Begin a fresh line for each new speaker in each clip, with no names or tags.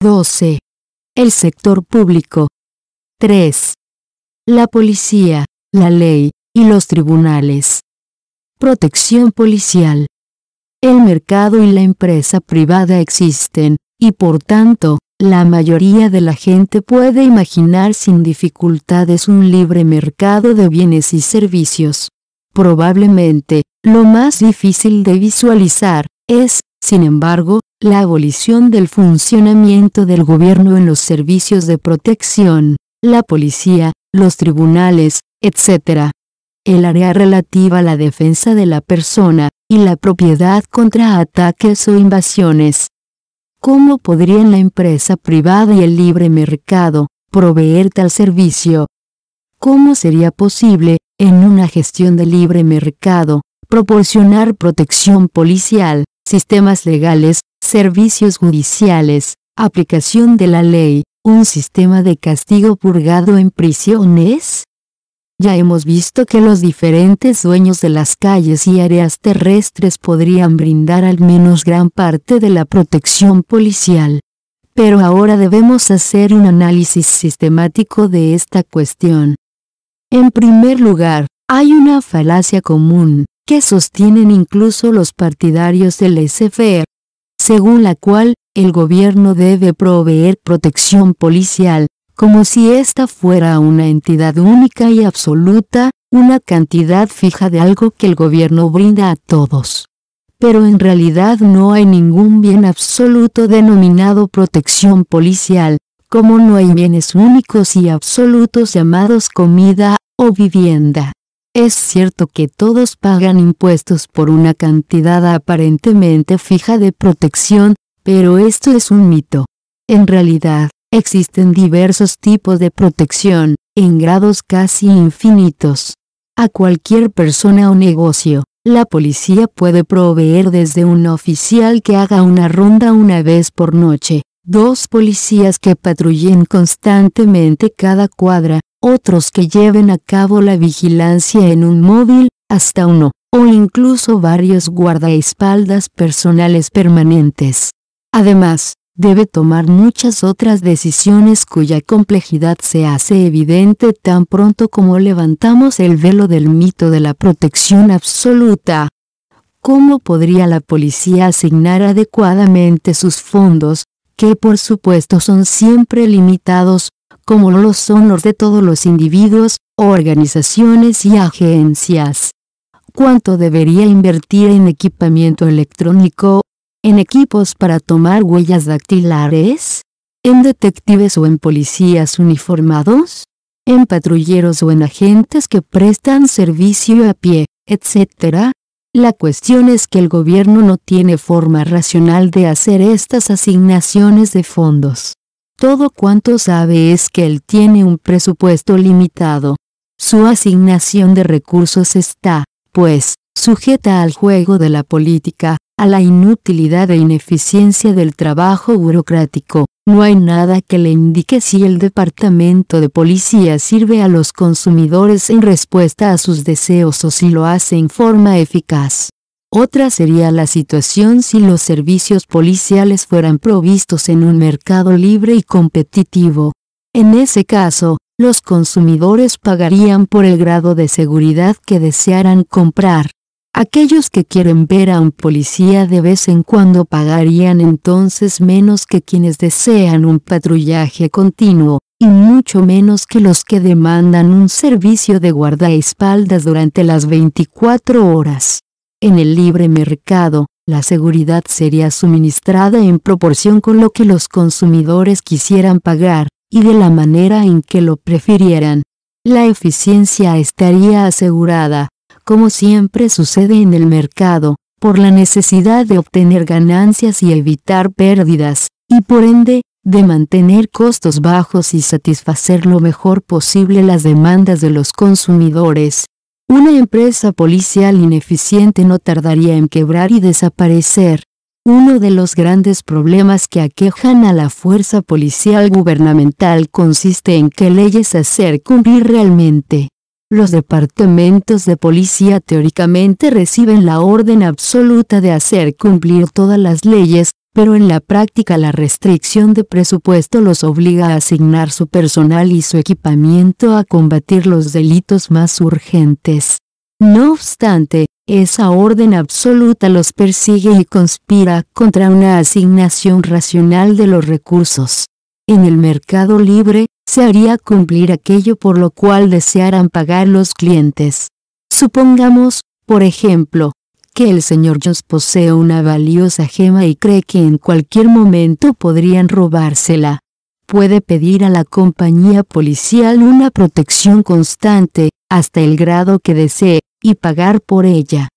12. El sector público. 3. La policía, la ley y los tribunales. Protección policial. El mercado y la empresa privada existen, y por tanto, la mayoría de la gente puede imaginar sin dificultades un libre mercado de bienes y servicios. Probablemente, lo más difícil de visualizar, es sin embargo, la abolición del funcionamiento del gobierno en los servicios de protección, la policía, los tribunales, etc. El área relativa a la defensa de la persona, y la propiedad contra ataques o invasiones. ¿Cómo podrían la empresa privada y el libre mercado proveer tal servicio? ¿Cómo sería posible, en una gestión de libre mercado, proporcionar protección policial, sistemas legales, servicios judiciales, aplicación de la ley, un sistema de castigo purgado en prisiones? Ya hemos visto que los diferentes dueños de las calles y áreas terrestres podrían brindar al menos gran parte de la protección policial. Pero ahora debemos hacer un análisis sistemático de esta cuestión. En primer lugar, hay una falacia común, que sostienen incluso los partidarios del SFR, según la cual el gobierno debe proveer protección policial, como si ésta fuera una entidad única y absoluta, una cantidad fija de algo que el gobierno brinda a todos. Pero en realidad no hay ningún bien absoluto denominado protección policial, como no hay bienes únicos y absolutos llamados comida o vivienda. Es cierto que todos pagan impuestos por una cantidad aparentemente fija de protección, pero esto es un mito. En realidad, existen diversos tipos de protección, en grados casi infinitos. A cualquier persona o negocio, la policía puede proveer desde un oficial que haga una ronda una vez por noche, dos policías que patrullen constantemente cada cuadra, otros que lleven a cabo la vigilancia en un móvil, hasta uno, o incluso varios guardaespaldas personales permanentes. Además, debe tomar muchas otras decisiones cuya complejidad se hace evidente tan pronto como levantamos el velo del mito de la protección absoluta. ¿Cómo podría la policía asignar adecuadamente sus fondos, que por supuesto son siempre limitados, como lo son los de todos los individuos, organizaciones y agencias. ¿Cuánto debería invertir en equipamiento electrónico, en equipos para tomar huellas dactilares, en detectives o en policías uniformados, en patrulleros o en agentes que prestan servicio a pie, etc., la cuestión es que el gobierno no tiene forma racional de hacer estas asignaciones de fondos. Todo cuanto sabe es que él tiene un presupuesto limitado. Su asignación de recursos está, pues, sujeta al juego de la política, a la inutilidad e ineficiencia del trabajo burocrático, no hay nada que le indique si el departamento de policía sirve a los consumidores en respuesta a sus deseos o si lo hace en forma eficaz. Otra sería la situación si los servicios policiales fueran provistos en un mercado libre y competitivo. En ese caso, los consumidores pagarían por el grado de seguridad que desearan comprar. Aquellos que quieren ver a un policía de vez en cuando pagarían entonces menos que quienes desean un patrullaje continuo, y mucho menos que los que demandan un servicio de guardaespaldas durante las 24 horas. En el libre mercado, la seguridad sería suministrada en proporción con lo que los consumidores quisieran pagar, y de la manera en que lo prefirieran. La eficiencia estaría asegurada, como siempre sucede en el mercado, por la necesidad de obtener ganancias y evitar pérdidas, y por ende, de mantener costos bajos y satisfacer lo mejor posible las demandas de los consumidores. Una empresa policial ineficiente no tardaría en quebrar y desaparecer. Uno de los grandes problemas que aquejan a la fuerza policial gubernamental consiste en que leyes hacer cumplir realmente. Los departamentos de policía teóricamente reciben la orden absoluta de hacer cumplir todas las leyes, pero en la práctica la restricción de presupuesto los obliga a asignar su personal y su equipamiento a combatir los delitos más urgentes. No obstante, esa orden absoluta los persigue y conspira contra una asignación racional de los recursos. En el mercado libre, se haría cumplir aquello por lo cual desearan pagar los clientes. Supongamos, por ejemplo, que el señor Jones posee una valiosa gema y cree que en cualquier momento podrían robársela. Puede pedir a la compañía policial una protección constante, hasta el grado que desee, y pagar por ella.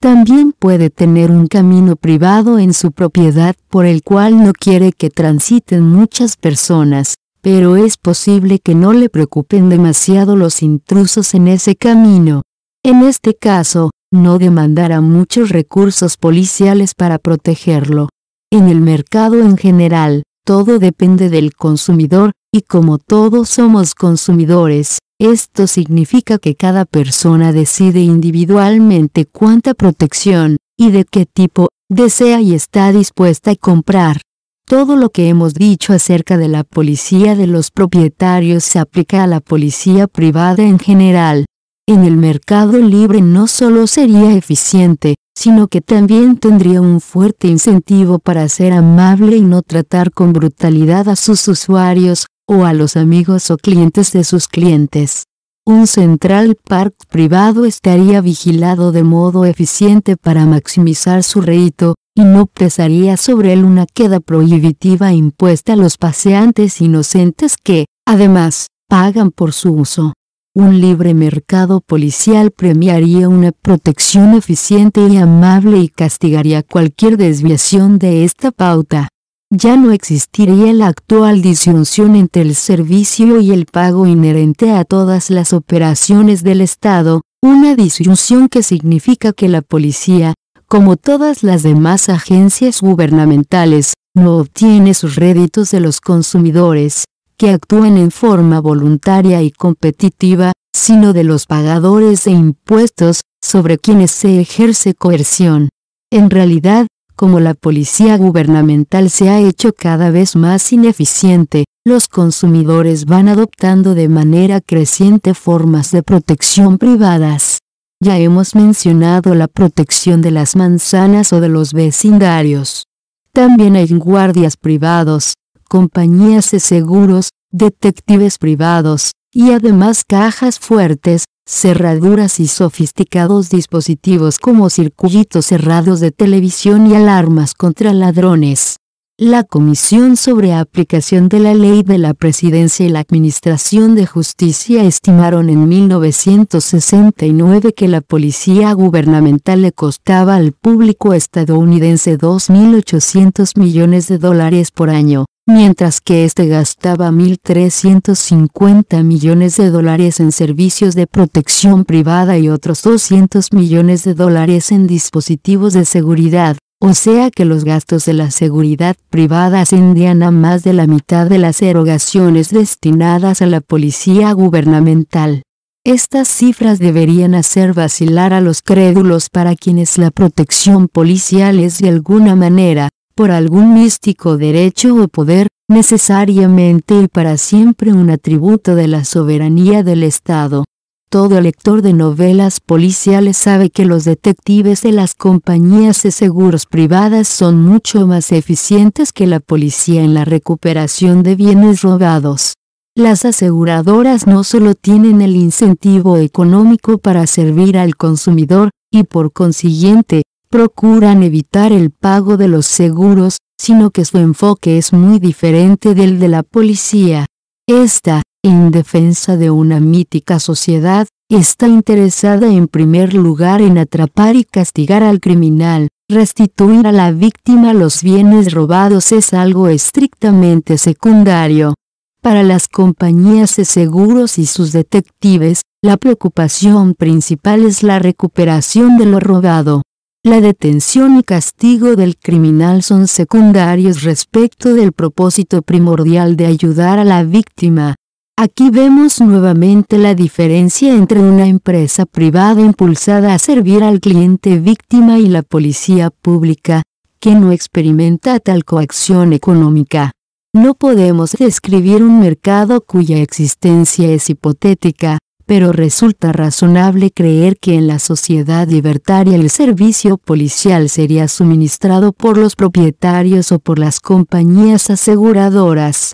También puede tener un camino privado en su propiedad por el cual no quiere que transiten muchas personas, pero es posible que no le preocupen demasiado los intrusos en ese camino. En este caso, no demandará muchos recursos policiales para protegerlo. En el mercado en general, todo depende del consumidor, y como todos somos consumidores, esto significa que cada persona decide individualmente cuánta protección, y de qué tipo, desea y está dispuesta a comprar. Todo lo que hemos dicho acerca de la policía de los propietarios se aplica a la policía privada en general. En el mercado libre no solo sería eficiente, sino que también tendría un fuerte incentivo para ser amable y no tratar con brutalidad a sus usuarios, o a los amigos o clientes de sus clientes. Un Central Park privado estaría vigilado de modo eficiente para maximizar su reito y no pesaría sobre él una queda prohibitiva impuesta a los paseantes inocentes que, además, pagan por su uso. Un libre mercado policial premiaría una protección eficiente y amable y castigaría cualquier desviación de esta pauta. Ya no existiría la actual disyunción entre el servicio y el pago inherente a todas las operaciones del Estado, una disyunción que significa que la policía, como todas las demás agencias gubernamentales, no obtiene sus réditos de los consumidores, que actúen en forma voluntaria y competitiva, sino de los pagadores de impuestos, sobre quienes se ejerce coerción. En realidad, como la policía gubernamental se ha hecho cada vez más ineficiente, los consumidores van adoptando de manera creciente formas de protección privadas. Ya hemos mencionado la protección de las manzanas o de los vecindarios. También hay guardias privados, compañías de seguros, detectives privados, y además cajas fuertes, cerraduras y sofisticados dispositivos como circuitos cerrados de televisión y alarmas contra ladrones la Comisión sobre Aplicación de la Ley de la Presidencia y la Administración de Justicia estimaron en 1969 que la policía gubernamental le costaba al público estadounidense 2.800 millones de dólares por año, mientras que éste gastaba 1.350 millones de dólares en servicios de protección privada y otros 200 millones de dólares en dispositivos de seguridad o sea que los gastos de la seguridad privada ascendían a más de la mitad de las erogaciones destinadas a la policía gubernamental. Estas cifras deberían hacer vacilar a los crédulos para quienes la protección policial es de alguna manera, por algún místico derecho o poder, necesariamente y para siempre un atributo de la soberanía del Estado. Todo lector de novelas policiales sabe que los detectives de las compañías de seguros privadas son mucho más eficientes que la policía en la recuperación de bienes robados. Las aseguradoras no solo tienen el incentivo económico para servir al consumidor, y por consiguiente, procuran evitar el pago de los seguros, sino que su enfoque es muy diferente del de la policía. Esta, en defensa de una mítica sociedad, está interesada en primer lugar en atrapar y castigar al criminal, restituir a la víctima los bienes robados es algo estrictamente secundario. Para las compañías de seguros y sus detectives, la preocupación principal es la recuperación de lo robado. La detención y castigo del criminal son secundarios respecto del propósito primordial de ayudar a la víctima, Aquí vemos nuevamente la diferencia entre una empresa privada impulsada a servir al cliente víctima y la policía pública, que no experimenta tal coacción económica. No podemos describir un mercado cuya existencia es hipotética, pero resulta razonable creer que en la sociedad libertaria el servicio policial sería suministrado por los propietarios o por las compañías aseguradoras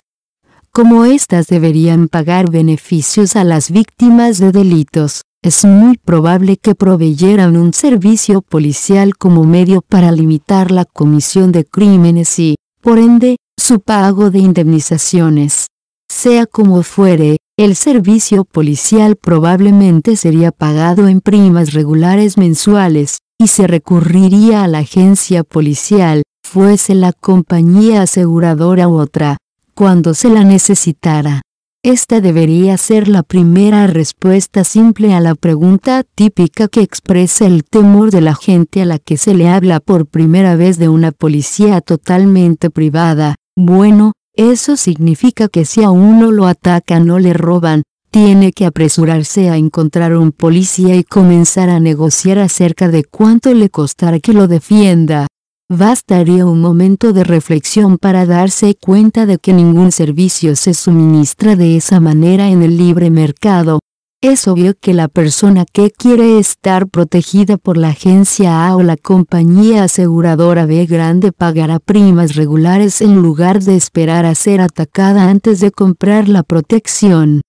como éstas deberían pagar beneficios a las víctimas de delitos, es muy probable que proveyeran un servicio policial como medio para limitar la comisión de crímenes y, por ende, su pago de indemnizaciones. Sea como fuere, el servicio policial probablemente sería pagado en primas regulares mensuales, y se recurriría a la agencia policial, fuese la compañía aseguradora u otra cuando se la necesitara. Esta debería ser la primera respuesta simple a la pregunta típica que expresa el temor de la gente a la que se le habla por primera vez de una policía totalmente privada. Bueno, eso significa que si a uno lo atacan o le roban, tiene que apresurarse a encontrar un policía y comenzar a negociar acerca de cuánto le costará que lo defienda. Bastaría un momento de reflexión para darse cuenta de que ningún servicio se suministra de esa manera en el libre mercado. Es obvio que la persona que quiere estar protegida por la agencia A o la compañía aseguradora B grande pagará primas regulares en lugar de esperar a ser atacada antes de comprar la protección.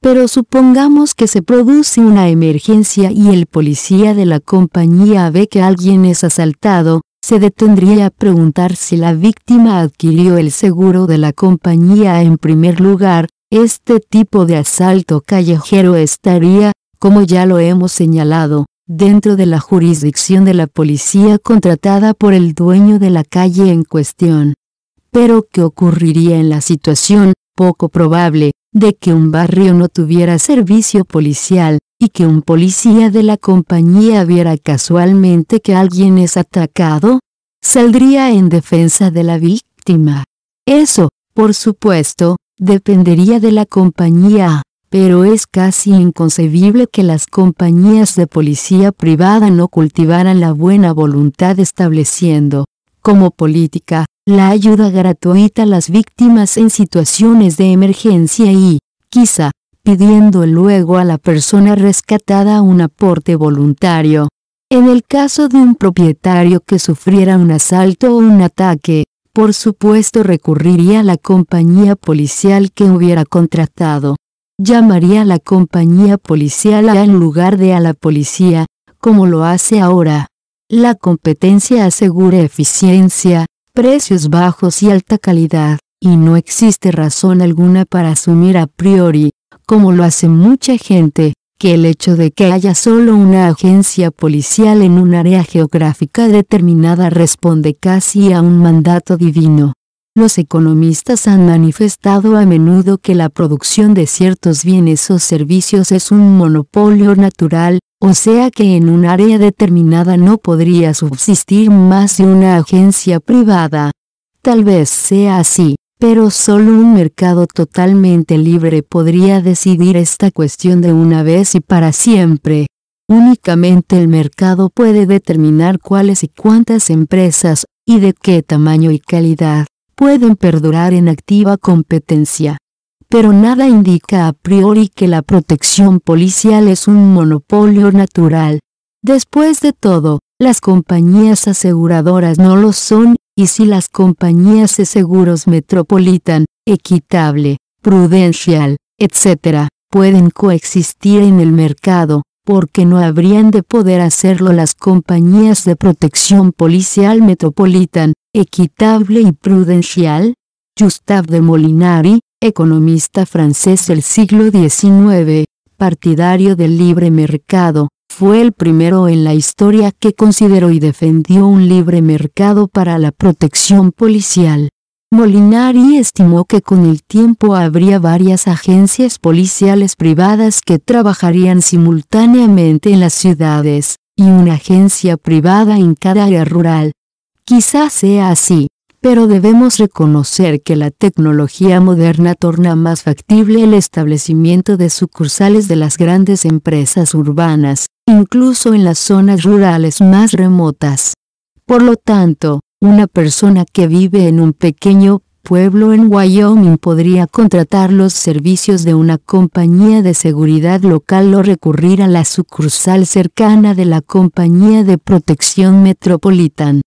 Pero supongamos que se produce una emergencia y el policía de la compañía ve que alguien es asaltado, se detendría a preguntar si la víctima adquirió el seguro de la compañía en primer lugar, este tipo de asalto callejero estaría, como ya lo hemos señalado, dentro de la jurisdicción de la policía contratada por el dueño de la calle en cuestión. Pero ¿qué ocurriría en la situación, poco probable, de que un barrio no tuviera servicio policial, y que un policía de la compañía viera casualmente que alguien es atacado, saldría en defensa de la víctima. Eso, por supuesto, dependería de la compañía, pero es casi inconcebible que las compañías de policía privada no cultivaran la buena voluntad estableciendo, como política, la ayuda gratuita a las víctimas en situaciones de emergencia y, quizá, pidiendo luego a la persona rescatada un aporte voluntario. En el caso de un propietario que sufriera un asalto o un ataque, por supuesto recurriría a la compañía policial que hubiera contratado. Llamaría a la compañía policial en lugar de a la policía, como lo hace ahora. La competencia asegura eficiencia, precios bajos y alta calidad, y no existe razón alguna para asumir a priori como lo hace mucha gente, que el hecho de que haya solo una agencia policial en un área geográfica determinada responde casi a un mandato divino. Los economistas han manifestado a menudo que la producción de ciertos bienes o servicios es un monopolio natural, o sea que en un área determinada no podría subsistir más de una agencia privada. Tal vez sea así, pero solo un mercado totalmente libre podría decidir esta cuestión de una vez y para siempre. Únicamente el mercado puede determinar cuáles y cuántas empresas, y de qué tamaño y calidad, pueden perdurar en activa competencia. Pero nada indica a priori que la protección policial es un monopolio natural. Después de todo, las compañías aseguradoras no lo son y si las compañías de seguros Metropolitan, Equitable, Prudential, etc., pueden coexistir en el mercado, porque no habrían de poder hacerlo las compañías de protección policial Metropolitan, Equitable y Prudential? Gustave de Molinari, economista francés del siglo XIX, partidario del libre mercado, fue el primero en la historia que consideró y defendió un libre mercado para la protección policial. Molinari estimó que con el tiempo habría varias agencias policiales privadas que trabajarían simultáneamente en las ciudades, y una agencia privada en cada área rural. Quizás sea así pero debemos reconocer que la tecnología moderna torna más factible el establecimiento de sucursales de las grandes empresas urbanas, incluso en las zonas rurales más remotas. Por lo tanto, una persona que vive en un pequeño pueblo en Wyoming podría contratar los servicios de una compañía de seguridad local o recurrir a la sucursal cercana de la compañía de protección metropolitana.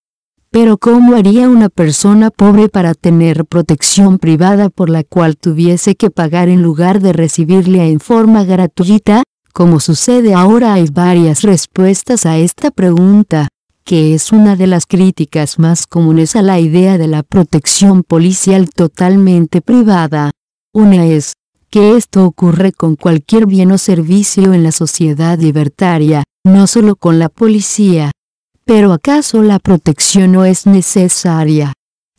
Pero ¿cómo haría una persona pobre para tener protección privada por la cual tuviese que pagar en lugar de recibirla en forma gratuita? Como sucede ahora hay varias respuestas a esta pregunta, que es una de las críticas más comunes a la idea de la protección policial totalmente privada. Una es, que esto ocurre con cualquier bien o servicio en la sociedad libertaria, no solo con la policía pero ¿acaso la protección no es necesaria?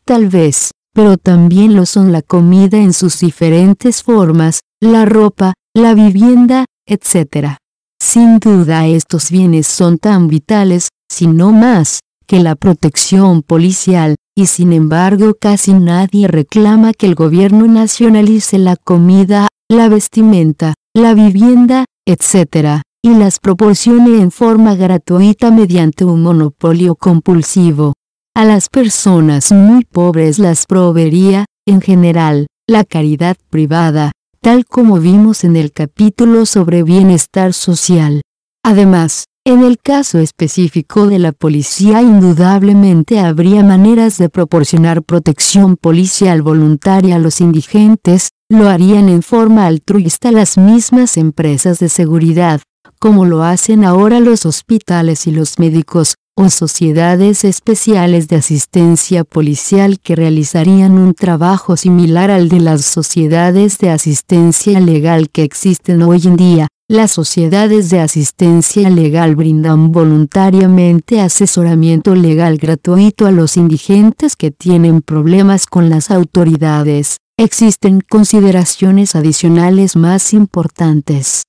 Tal vez, pero también lo son la comida en sus diferentes formas, la ropa, la vivienda, etc. Sin duda estos bienes son tan vitales, si no más, que la protección policial, y sin embargo casi nadie reclama que el gobierno nacionalice la comida, la vestimenta, la vivienda, etc y las proporcione en forma gratuita mediante un monopolio compulsivo. A las personas muy pobres las proveería, en general, la caridad privada, tal como vimos en el capítulo sobre bienestar social. Además, en el caso específico de la policía indudablemente habría maneras de proporcionar protección policial voluntaria a los indigentes, lo harían en forma altruista las mismas empresas de seguridad, como lo hacen ahora los hospitales y los médicos, o sociedades especiales de asistencia policial que realizarían un trabajo similar al de las sociedades de asistencia legal que existen hoy en día. Las sociedades de asistencia legal brindan voluntariamente asesoramiento legal gratuito a los indigentes que tienen problemas con las autoridades. Existen consideraciones adicionales más importantes.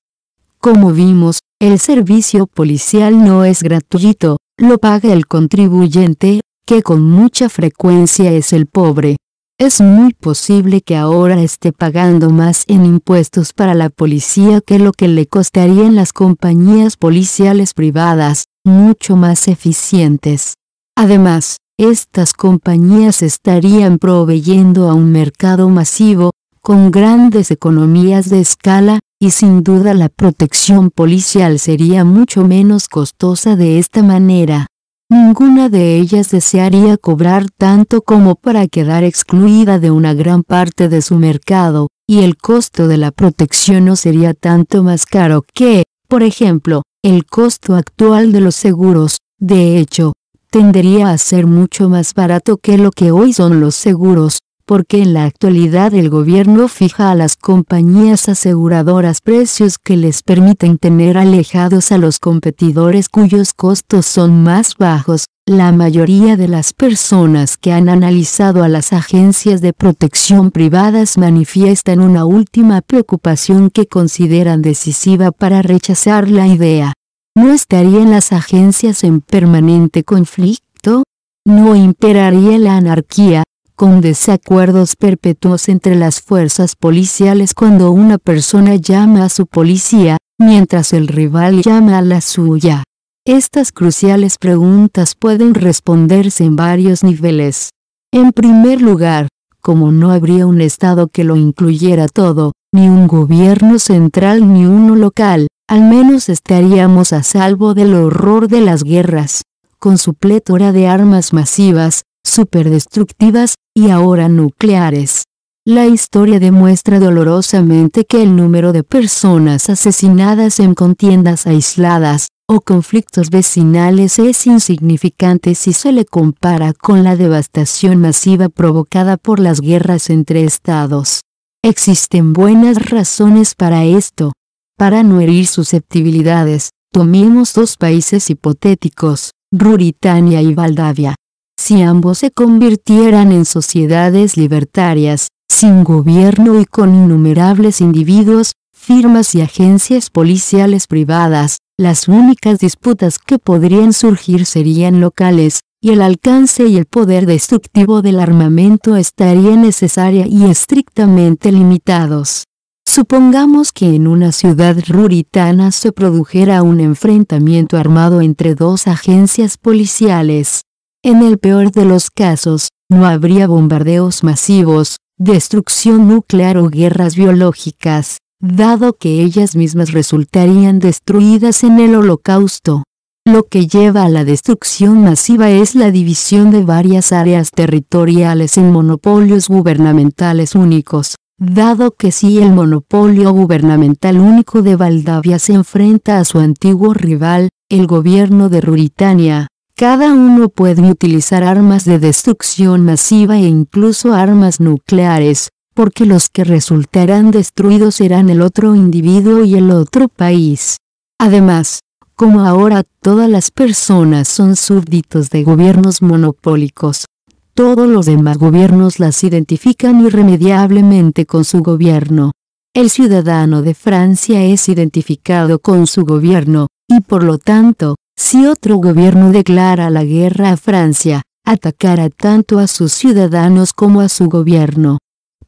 Como vimos, el servicio policial no es gratuito, lo paga el contribuyente, que con mucha frecuencia es el pobre. Es muy posible que ahora esté pagando más en impuestos para la policía que lo que le costarían las compañías policiales privadas, mucho más eficientes. Además, estas compañías estarían proveyendo a un mercado masivo, con grandes economías de escala, y sin duda la protección policial sería mucho menos costosa de esta manera. Ninguna de ellas desearía cobrar tanto como para quedar excluida de una gran parte de su mercado, y el costo de la protección no sería tanto más caro que, por ejemplo, el costo actual de los seguros. De hecho, tendería a ser mucho más barato que lo que hoy son los seguros, porque en la actualidad el gobierno fija a las compañías aseguradoras precios que les permiten tener alejados a los competidores cuyos costos son más bajos. La mayoría de las personas que han analizado a las agencias de protección privadas manifiestan una última preocupación que consideran decisiva para rechazar la idea. ¿No estarían las agencias en permanente conflicto? ¿No imperaría la anarquía? con desacuerdos perpetuos entre las fuerzas policiales cuando una persona llama a su policía, mientras el rival llama a la suya. Estas cruciales preguntas pueden responderse en varios niveles. En primer lugar, como no habría un Estado que lo incluyera todo, ni un gobierno central ni uno local, al menos estaríamos a salvo del horror de las guerras, con su plétora de armas masivas, superdestructivas, y ahora nucleares. La historia demuestra dolorosamente que el número de personas asesinadas en contiendas aisladas, o conflictos vecinales es insignificante si se le compara con la devastación masiva provocada por las guerras entre estados. Existen buenas razones para esto. Para no herir susceptibilidades, tomemos dos países hipotéticos, Ruritania y Valdavia si ambos se convirtieran en sociedades libertarias, sin gobierno y con innumerables individuos, firmas y agencias policiales privadas, las únicas disputas que podrían surgir serían locales, y el alcance y el poder destructivo del armamento estarían necesaria y estrictamente limitados. Supongamos que en una ciudad ruritana se produjera un enfrentamiento armado entre dos agencias policiales, en el peor de los casos, no habría bombardeos masivos, destrucción nuclear o guerras biológicas, dado que ellas mismas resultarían destruidas en el holocausto. Lo que lleva a la destrucción masiva es la división de varias áreas territoriales en monopolios gubernamentales únicos, dado que si el monopolio gubernamental único de Valdavia se enfrenta a su antiguo rival, el gobierno de Ruritania, cada uno puede utilizar armas de destrucción masiva e incluso armas nucleares, porque los que resultarán destruidos serán el otro individuo y el otro país. Además, como ahora todas las personas son súbditos de gobiernos monopólicos, todos los demás gobiernos las identifican irremediablemente con su gobierno. El ciudadano de Francia es identificado con su gobierno, y por lo tanto, si otro gobierno declara la guerra a Francia, atacará tanto a sus ciudadanos como a su gobierno.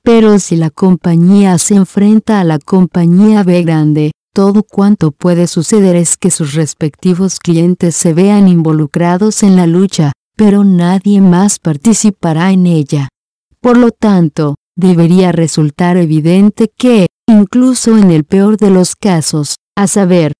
Pero si la compañía se enfrenta a la compañía B grande, todo cuanto puede suceder es que sus respectivos clientes se vean involucrados en la lucha, pero nadie más participará en ella. Por lo tanto, debería resultar evidente que, incluso en el peor de los casos, a saber,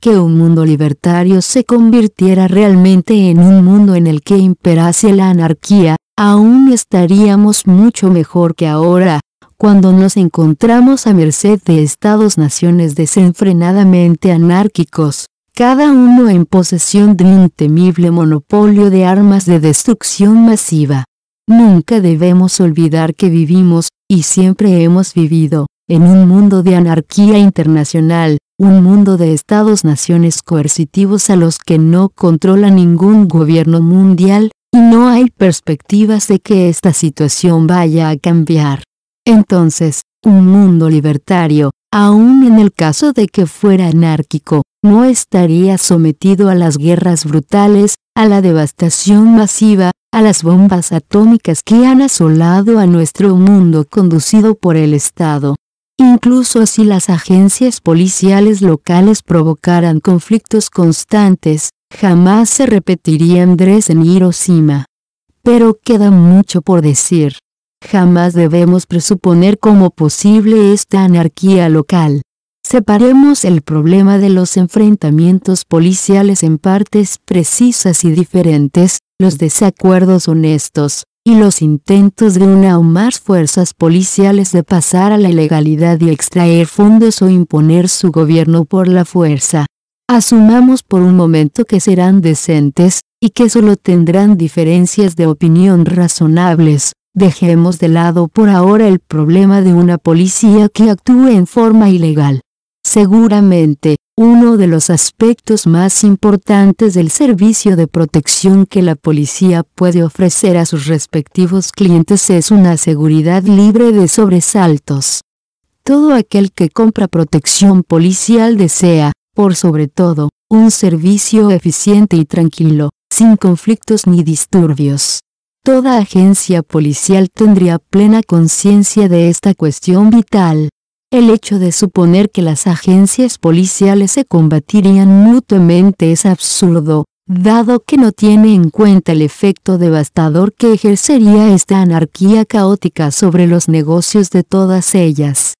que un mundo libertario se convirtiera realmente en un mundo en el que imperase la anarquía, aún estaríamos mucho mejor que ahora, cuando nos encontramos a merced de estados-naciones desenfrenadamente anárquicos, cada uno en posesión de un temible monopolio de armas de destrucción masiva. Nunca debemos olvidar que vivimos, y siempre hemos vivido, en un mundo de anarquía internacional, un mundo de estados-naciones coercitivos a los que no controla ningún gobierno mundial, y no hay perspectivas de que esta situación vaya a cambiar. Entonces, un mundo libertario, aun en el caso de que fuera anárquico, no estaría sometido a las guerras brutales, a la devastación masiva, a las bombas atómicas que han asolado a nuestro mundo conducido por el Estado incluso si las agencias policiales locales provocaran conflictos constantes, jamás se repetiría Andrés en Hiroshima. Pero queda mucho por decir. Jamás debemos presuponer como posible esta anarquía local. Separemos el problema de los enfrentamientos policiales en partes precisas y diferentes, los desacuerdos honestos, y los intentos de una o más fuerzas policiales de pasar a la ilegalidad y extraer fondos o imponer su gobierno por la fuerza. Asumamos por un momento que serán decentes, y que solo tendrán diferencias de opinión razonables. Dejemos de lado por ahora el problema de una policía que actúe en forma ilegal. Seguramente, uno de los aspectos más importantes del servicio de protección que la policía puede ofrecer a sus respectivos clientes es una seguridad libre de sobresaltos. Todo aquel que compra protección policial desea, por sobre todo, un servicio eficiente y tranquilo, sin conflictos ni disturbios. Toda agencia policial tendría plena conciencia de esta cuestión vital. El hecho de suponer que las agencias policiales se combatirían mutuamente es absurdo, dado que no tiene en cuenta el efecto devastador que ejercería esta anarquía caótica sobre los negocios de todas ellas.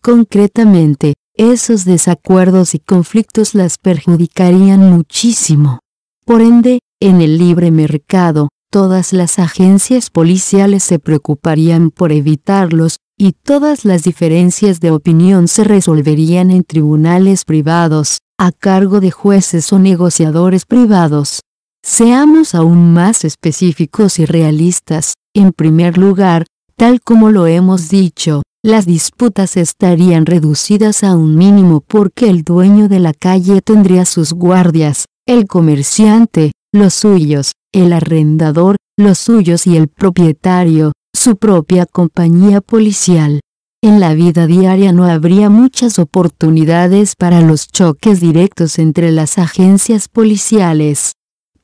Concretamente, esos desacuerdos y conflictos las perjudicarían muchísimo. Por ende, en el libre mercado, todas las agencias policiales se preocuparían por evitarlos, y todas las diferencias de opinión se resolverían en tribunales privados, a cargo de jueces o negociadores privados. Seamos aún más específicos y realistas. En primer lugar, tal como lo hemos dicho, las disputas estarían reducidas a un mínimo porque el dueño de la calle tendría sus guardias, el comerciante, los suyos, el arrendador, los suyos y el propietario, su propia compañía policial. En la vida diaria no habría muchas oportunidades para los choques directos entre las agencias policiales.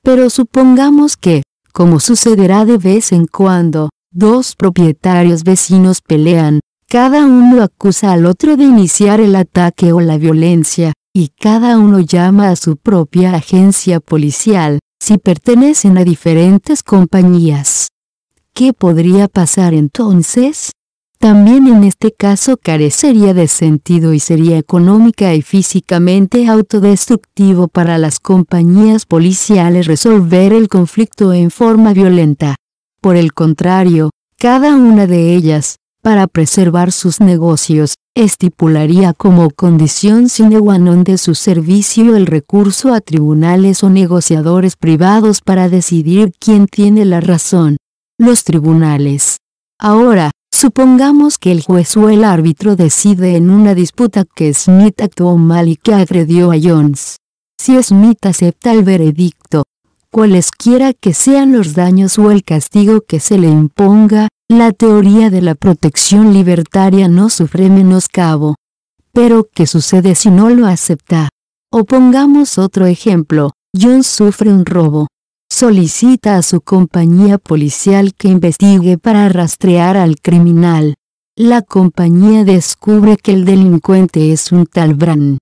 Pero supongamos que, como sucederá de vez en cuando, dos propietarios vecinos pelean, cada uno acusa al otro de iniciar el ataque o la violencia, y cada uno llama a su propia agencia policial, si pertenecen a diferentes compañías. ¿Qué podría pasar entonces? También en este caso carecería de sentido y sería económica y físicamente autodestructivo para las compañías policiales resolver el conflicto en forma violenta. Por el contrario, cada una de ellas, para preservar sus negocios, estipularía como condición sine qua non de su servicio el recurso a tribunales o negociadores privados para decidir quién tiene la razón los tribunales. Ahora, supongamos que el juez o el árbitro decide en una disputa que Smith actuó mal y que agredió a Jones. Si Smith acepta el veredicto, cualesquiera que sean los daños o el castigo que se le imponga, la teoría de la protección libertaria no sufre menos cabo. Pero, ¿qué sucede si no lo acepta? O pongamos otro ejemplo, Jones sufre un robo solicita a su compañía policial que investigue para rastrear al criminal. La compañía descubre que el delincuente es un tal Bran.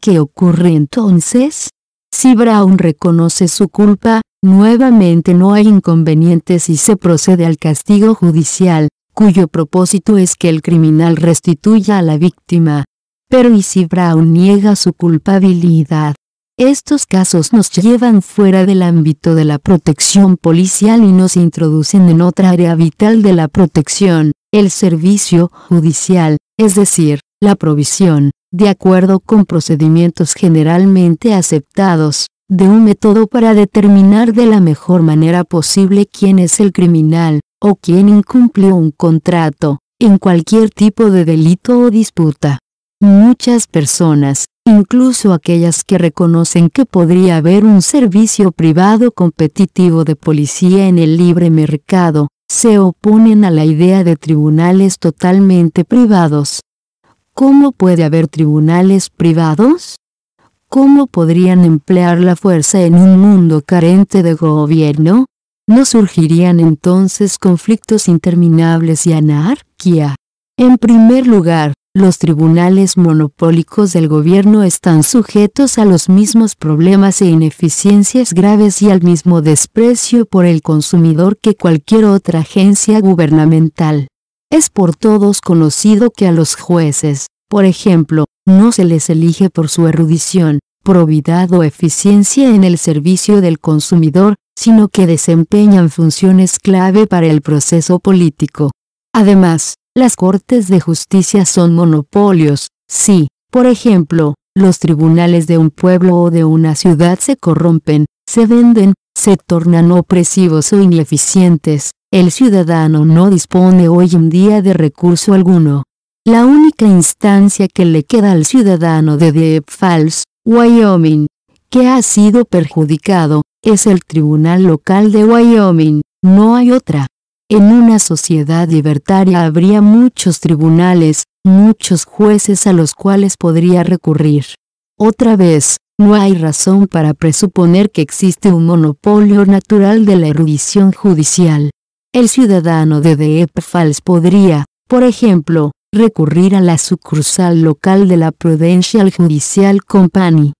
¿Qué ocurre entonces? Si Brown reconoce su culpa, nuevamente no hay inconvenientes y se procede al castigo judicial, cuyo propósito es que el criminal restituya a la víctima. Pero ¿y si Brown niega su culpabilidad? Estos casos nos llevan fuera del ámbito de la protección policial y nos introducen en otra área vital de la protección, el servicio judicial, es decir, la provisión, de acuerdo con procedimientos generalmente aceptados, de un método para determinar de la mejor manera posible quién es el criminal, o quién incumplió un contrato, en cualquier tipo de delito o disputa. Muchas personas, incluso aquellas que reconocen que podría haber un servicio privado competitivo de policía en el libre mercado, se oponen a la idea de tribunales totalmente privados. ¿Cómo puede haber tribunales privados? ¿Cómo podrían emplear la fuerza en un mundo carente de gobierno? ¿No surgirían entonces conflictos interminables y anarquía? En primer lugar, los tribunales monopólicos del gobierno están sujetos a los mismos problemas e ineficiencias graves y al mismo desprecio por el consumidor que cualquier otra agencia gubernamental. Es por todos conocido que a los jueces, por ejemplo, no se les elige por su erudición, probidad o eficiencia en el servicio del consumidor, sino que desempeñan funciones clave para el proceso político. Además, las cortes de justicia son monopolios, si, por ejemplo, los tribunales de un pueblo o de una ciudad se corrompen, se venden, se tornan opresivos o ineficientes, el ciudadano no dispone hoy en día de recurso alguno. La única instancia que le queda al ciudadano de Deep Falls, Wyoming, que ha sido perjudicado, es el Tribunal Local de Wyoming, no hay otra. En una sociedad libertaria habría muchos tribunales, muchos jueces a los cuales podría recurrir. Otra vez, no hay razón para presuponer que existe un monopolio natural de la erudición judicial. El ciudadano de Deepfals podría, por ejemplo, recurrir a la sucursal local de la Prudential Judicial Company.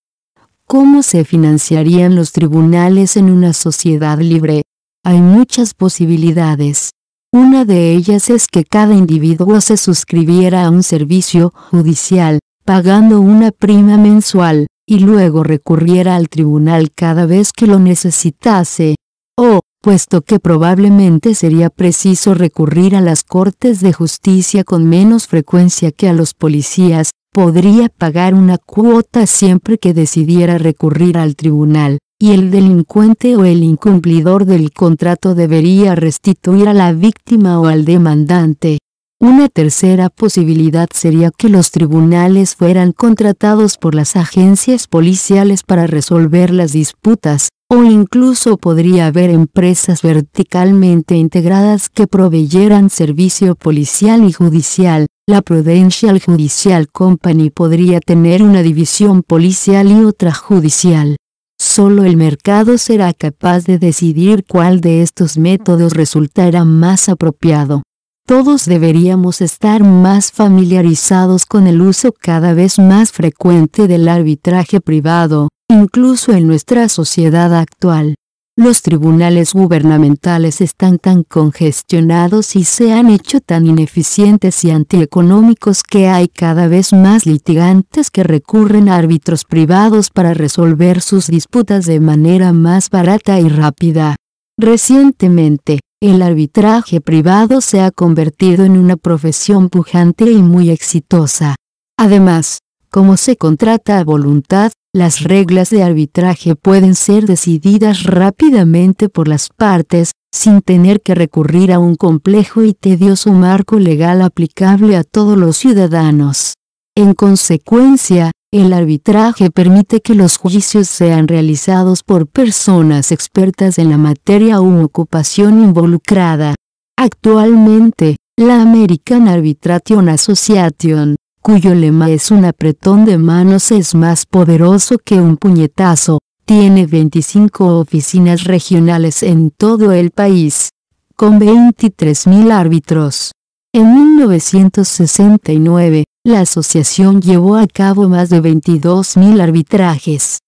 ¿Cómo se financiarían los tribunales en una sociedad libre? Hay muchas posibilidades. Una de ellas es que cada individuo se suscribiera a un servicio judicial, pagando una prima mensual, y luego recurriera al tribunal cada vez que lo necesitase. O, puesto que probablemente sería preciso recurrir a las cortes de justicia con menos frecuencia que a los policías, podría pagar una cuota siempre que decidiera recurrir al tribunal y el delincuente o el incumplidor del contrato debería restituir a la víctima o al demandante. Una tercera posibilidad sería que los tribunales fueran contratados por las agencias policiales para resolver las disputas, o incluso podría haber empresas verticalmente integradas que proveyeran servicio policial y judicial. La Prudential Judicial Company podría tener una división policial y otra judicial. Solo el mercado será capaz de decidir cuál de estos métodos resultará más apropiado. Todos deberíamos estar más familiarizados con el uso cada vez más frecuente del arbitraje privado, incluso en nuestra sociedad actual. Los tribunales gubernamentales están tan congestionados y se han hecho tan ineficientes y antieconómicos que hay cada vez más litigantes que recurren a árbitros privados para resolver sus disputas de manera más barata y rápida. Recientemente, el arbitraje privado se ha convertido en una profesión pujante y muy exitosa. Además, como se contrata a voluntad, las reglas de arbitraje pueden ser decididas rápidamente por las partes, sin tener que recurrir a un complejo y tedioso marco legal aplicable a todos los ciudadanos. En consecuencia, el arbitraje permite que los juicios sean realizados por personas expertas en la materia u ocupación involucrada. Actualmente, la American Arbitration Association cuyo lema es un apretón de manos es más poderoso que un puñetazo, tiene 25 oficinas regionales en todo el país, con 23.000 árbitros. En 1969, la asociación llevó a cabo más de 22.000 arbitrajes.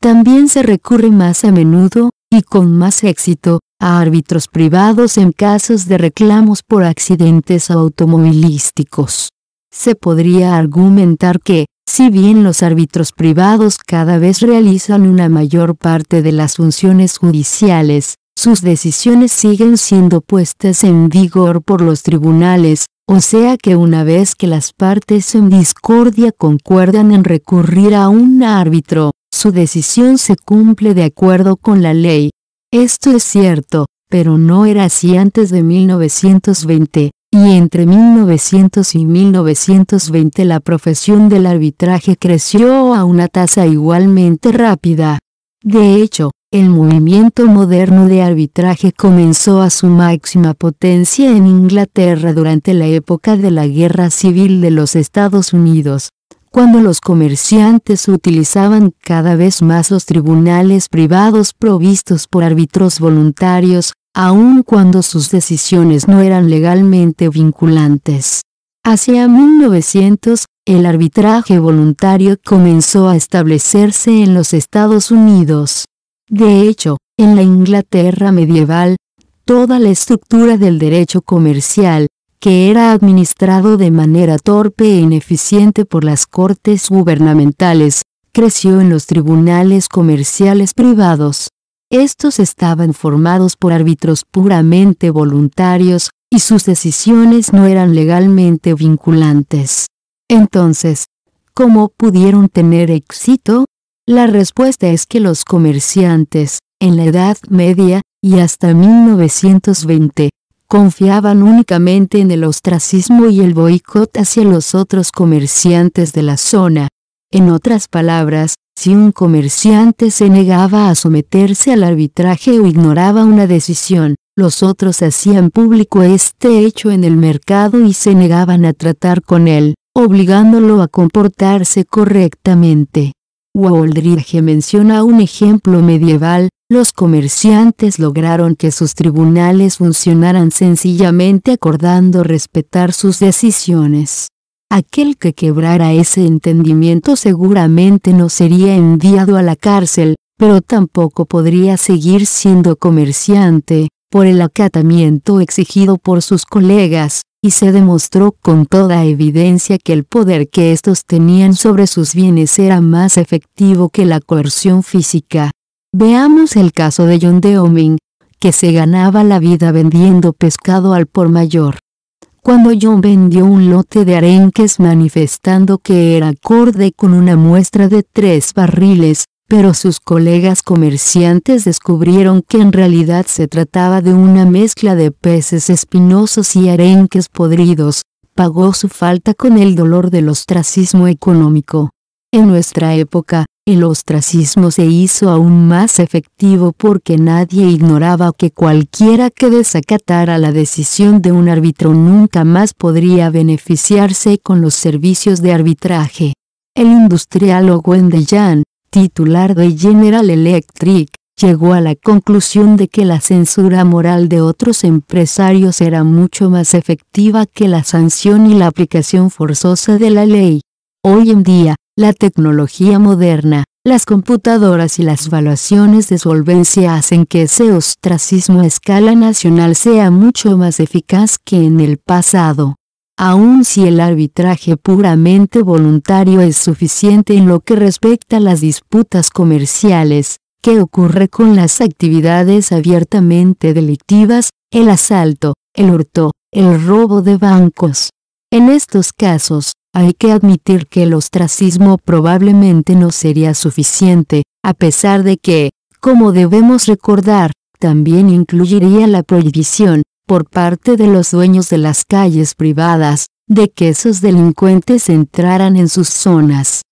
También se recurre más a menudo, y con más éxito, a árbitros privados en casos de reclamos por accidentes automovilísticos se podría argumentar que, si bien los árbitros privados cada vez realizan una mayor parte de las funciones judiciales, sus decisiones siguen siendo puestas en vigor por los tribunales, o sea que una vez que las partes en discordia concuerdan en recurrir a un árbitro, su decisión se cumple de acuerdo con la ley. Esto es cierto, pero no era así antes de 1920 y entre 1900 y 1920 la profesión del arbitraje creció a una tasa igualmente rápida. De hecho, el movimiento moderno de arbitraje comenzó a su máxima potencia en Inglaterra durante la época de la Guerra Civil de los Estados Unidos, cuando los comerciantes utilizaban cada vez más los tribunales privados provistos por árbitros voluntarios, aun cuando sus decisiones no eran legalmente vinculantes. Hacia 1900, el arbitraje voluntario comenzó a establecerse en los Estados Unidos. De hecho, en la Inglaterra medieval, toda la estructura del derecho comercial, que era administrado de manera torpe e ineficiente por las cortes gubernamentales, creció en los tribunales comerciales privados. Estos estaban formados por árbitros puramente voluntarios, y sus decisiones no eran legalmente vinculantes. Entonces, ¿cómo pudieron tener éxito? La respuesta es que los comerciantes, en la Edad Media, y hasta 1920, confiaban únicamente en el ostracismo y el boicot hacia los otros comerciantes de la zona. En otras palabras, si un comerciante se negaba a someterse al arbitraje o ignoraba una decisión, los otros hacían público este hecho en el mercado y se negaban a tratar con él, obligándolo a comportarse correctamente. Waldridge menciona un ejemplo medieval, los comerciantes lograron que sus tribunales funcionaran sencillamente acordando respetar sus decisiones. Aquel que quebrara ese entendimiento seguramente no sería enviado a la cárcel, pero tampoco podría seguir siendo comerciante, por el acatamiento exigido por sus colegas, y se demostró con toda evidencia que el poder que estos tenían sobre sus bienes era más efectivo que la coerción física. Veamos el caso de John Deoming, que se ganaba la vida vendiendo pescado al por mayor. Cuando John vendió un lote de arenques manifestando que era acorde con una muestra de tres barriles, pero sus colegas comerciantes descubrieron que en realidad se trataba de una mezcla de peces espinosos y arenques podridos, pagó su falta con el dolor del ostracismo económico. En nuestra época, el ostracismo se hizo aún más efectivo porque nadie ignoraba que cualquiera que desacatara la decisión de un árbitro nunca más podría beneficiarse con los servicios de arbitraje. El industrial de Jan, titular de General Electric, llegó a la conclusión de que la censura moral de otros empresarios era mucho más efectiva que la sanción y la aplicación forzosa de la ley. Hoy en día, la tecnología moderna, las computadoras y las evaluaciones de solvencia hacen que ese ostracismo a escala nacional sea mucho más eficaz que en el pasado. Aun si el arbitraje puramente voluntario es suficiente en lo que respecta a las disputas comerciales, ¿qué ocurre con las actividades abiertamente delictivas, el asalto, el hurto, el robo de bancos? En estos casos, hay que admitir que el ostracismo probablemente no sería suficiente, a pesar de que, como debemos recordar, también incluiría la prohibición, por parte de los dueños de las calles privadas, de que esos delincuentes entraran en sus zonas.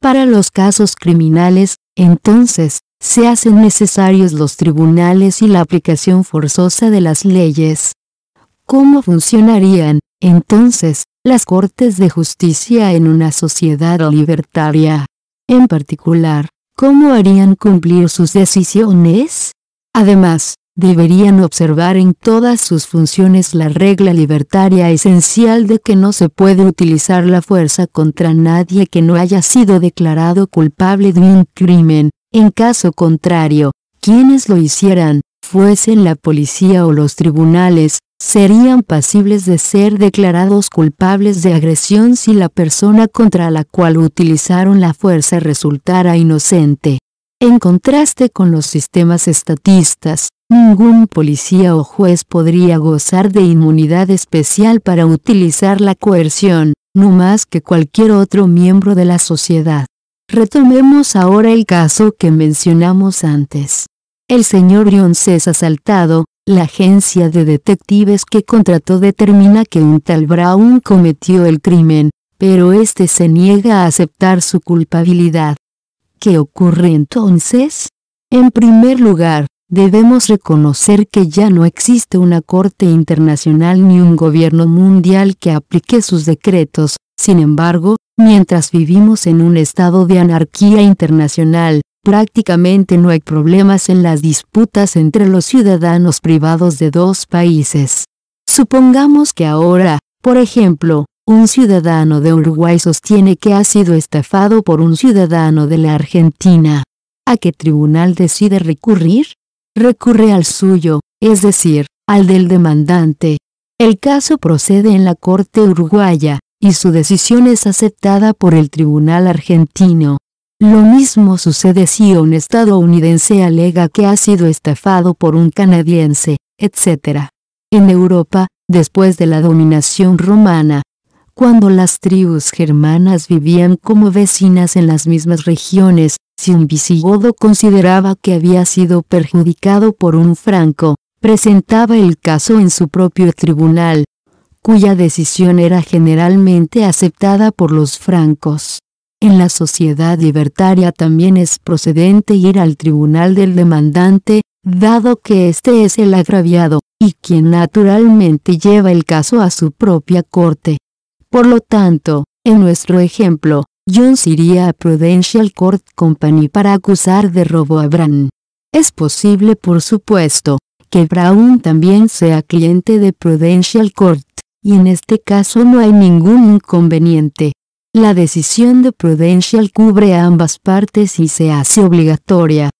Para los casos criminales, entonces, se hacen necesarios los tribunales y la aplicación forzosa de las leyes. ¿Cómo funcionarían, entonces, las Cortes de Justicia en una sociedad libertaria. En particular, ¿cómo harían cumplir sus decisiones? Además, deberían observar en todas sus funciones la regla libertaria esencial de que no se puede utilizar la fuerza contra nadie que no haya sido declarado culpable de un crimen, en caso contrario, quienes lo hicieran, fuesen la policía o los tribunales, serían pasibles de ser declarados culpables de agresión si la persona contra la cual utilizaron la fuerza resultara inocente. En contraste con los sistemas estatistas, ningún policía o juez podría gozar de inmunidad especial para utilizar la coerción, no más que cualquier otro miembro de la sociedad. Retomemos ahora el caso que mencionamos antes. El señor Jones es asaltado, la agencia de detectives que contrató determina que un tal Brown cometió el crimen, pero este se niega a aceptar su culpabilidad. ¿Qué ocurre entonces? En primer lugar, debemos reconocer que ya no existe una corte internacional ni un gobierno mundial que aplique sus decretos, sin embargo, mientras vivimos en un estado de anarquía internacional, Prácticamente no hay problemas en las disputas entre los ciudadanos privados de dos países. Supongamos que ahora, por ejemplo, un ciudadano de Uruguay sostiene que ha sido estafado por un ciudadano de la Argentina. ¿A qué tribunal decide recurrir? Recurre al suyo, es decir, al del demandante. El caso procede en la Corte Uruguaya, y su decisión es aceptada por el Tribunal Argentino, lo mismo sucede si un estadounidense alega que ha sido estafado por un canadiense, etc. En Europa, después de la dominación romana, cuando las tribus germanas vivían como vecinas en las mismas regiones, si un visigodo consideraba que había sido perjudicado por un franco, presentaba el caso en su propio tribunal, cuya decisión era generalmente aceptada por los francos. En la sociedad libertaria también es procedente ir al tribunal del demandante, dado que éste es el agraviado, y quien naturalmente lleva el caso a su propia corte. Por lo tanto, en nuestro ejemplo, Jones iría a Prudential Court Company para acusar de robo a Brown. Es posible, por supuesto, que Brown también sea cliente de Prudential Court, y en este caso no hay ningún inconveniente. La decisión de Prudential cubre a ambas partes y se hace obligatoria.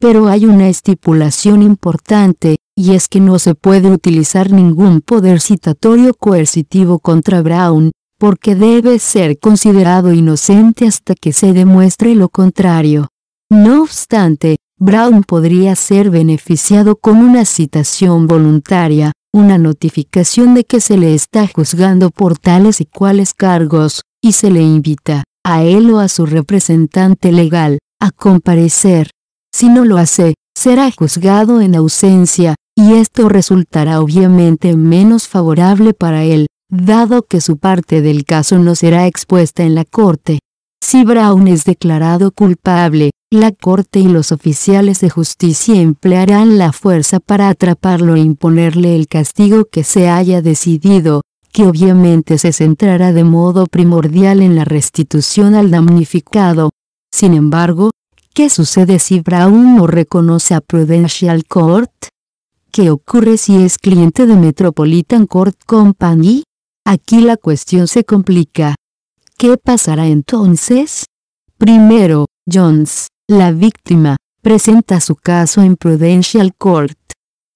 Pero hay una estipulación importante, y es que no se puede utilizar ningún poder citatorio coercitivo contra Brown, porque debe ser considerado inocente hasta que se demuestre lo contrario. No obstante, Brown podría ser beneficiado con una citación voluntaria, una notificación de que se le está juzgando por tales y cuales cargos, y se le invita, a él o a su representante legal, a comparecer. Si no lo hace, será juzgado en ausencia, y esto resultará obviamente menos favorable para él, dado que su parte del caso no será expuesta en la corte. Si Brown es declarado culpable, la corte y los oficiales de justicia emplearán la fuerza para atraparlo e imponerle el castigo que se haya decidido, que obviamente se centrará de modo primordial en la restitución al damnificado. Sin embargo, ¿qué sucede si Brown no reconoce a Prudential Court? ¿Qué ocurre si es cliente de Metropolitan Court Company? Aquí la cuestión se complica. ¿Qué pasará entonces? Primero, Jones, la víctima, presenta su caso en Prudential Court.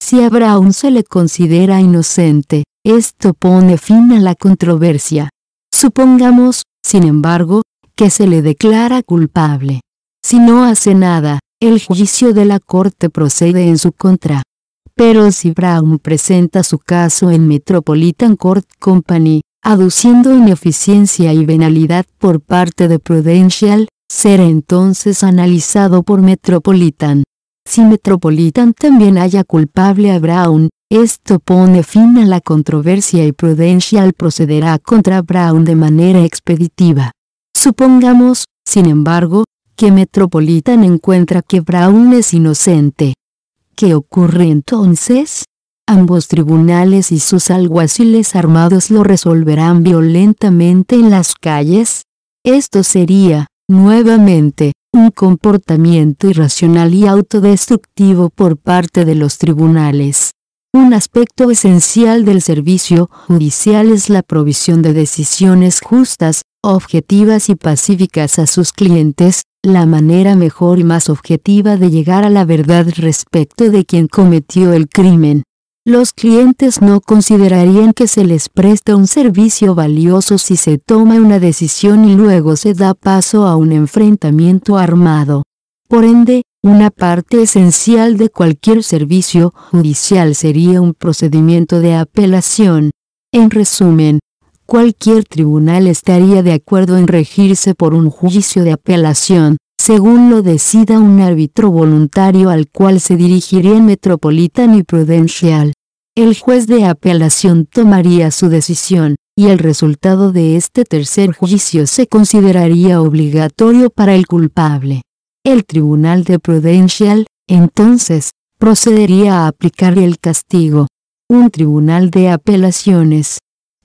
Si a Brown se le considera inocente, esto pone fin a la controversia. Supongamos, sin embargo, que se le declara culpable. Si no hace nada, el juicio de la Corte procede en su contra. Pero si Brown presenta su caso en Metropolitan Court Company, aduciendo ineficiencia y venalidad por parte de Prudential, será entonces analizado por Metropolitan. Si Metropolitan también haya culpable a Brown, esto pone fin a la controversia y Prudential procederá contra Brown de manera expeditiva. Supongamos, sin embargo, que Metropolitan encuentra que Brown es inocente. ¿Qué ocurre entonces? Ambos tribunales y sus alguaciles armados lo resolverán violentamente en las calles. Esto sería, nuevamente, un comportamiento irracional y autodestructivo por parte de los tribunales. Un aspecto esencial del servicio judicial es la provisión de decisiones justas, objetivas y pacíficas a sus clientes, la manera mejor y más objetiva de llegar a la verdad respecto de quien cometió el crimen. Los clientes no considerarían que se les presta un servicio valioso si se toma una decisión y luego se da paso a un enfrentamiento armado. Por ende, una parte esencial de cualquier servicio judicial sería un procedimiento de apelación. En resumen, cualquier tribunal estaría de acuerdo en regirse por un juicio de apelación, según lo decida un árbitro voluntario al cual se en Metropolitan y Prudential. El juez de apelación tomaría su decisión, y el resultado de este tercer juicio se consideraría obligatorio para el culpable el Tribunal de Prudential, entonces, procedería a aplicar el castigo. Un tribunal de apelaciones.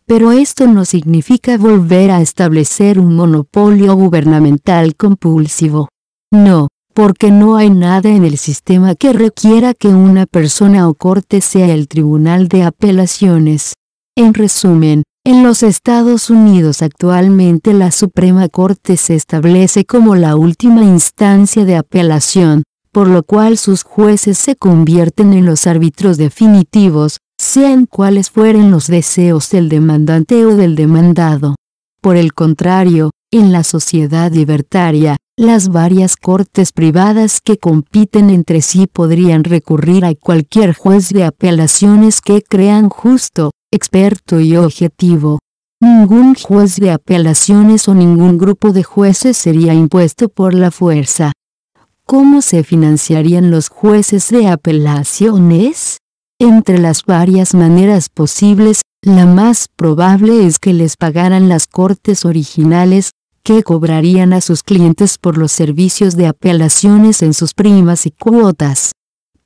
Pero esto no significa volver a establecer un monopolio gubernamental compulsivo. No, porque no hay nada en el sistema que requiera que una persona o corte sea el tribunal de apelaciones. En resumen, en los Estados Unidos actualmente la Suprema Corte se establece como la última instancia de apelación, por lo cual sus jueces se convierten en los árbitros definitivos, sean cuales fueren los deseos del demandante o del demandado. Por el contrario, en la sociedad libertaria, las varias cortes privadas que compiten entre sí podrían recurrir a cualquier juez de apelaciones que crean justo, experto y objetivo. Ningún juez de apelaciones o ningún grupo de jueces sería impuesto por la fuerza. ¿Cómo se financiarían los jueces de apelaciones? Entre las varias maneras posibles, la más probable es que les pagaran las cortes originales, que cobrarían a sus clientes por los servicios de apelaciones en sus primas y cuotas.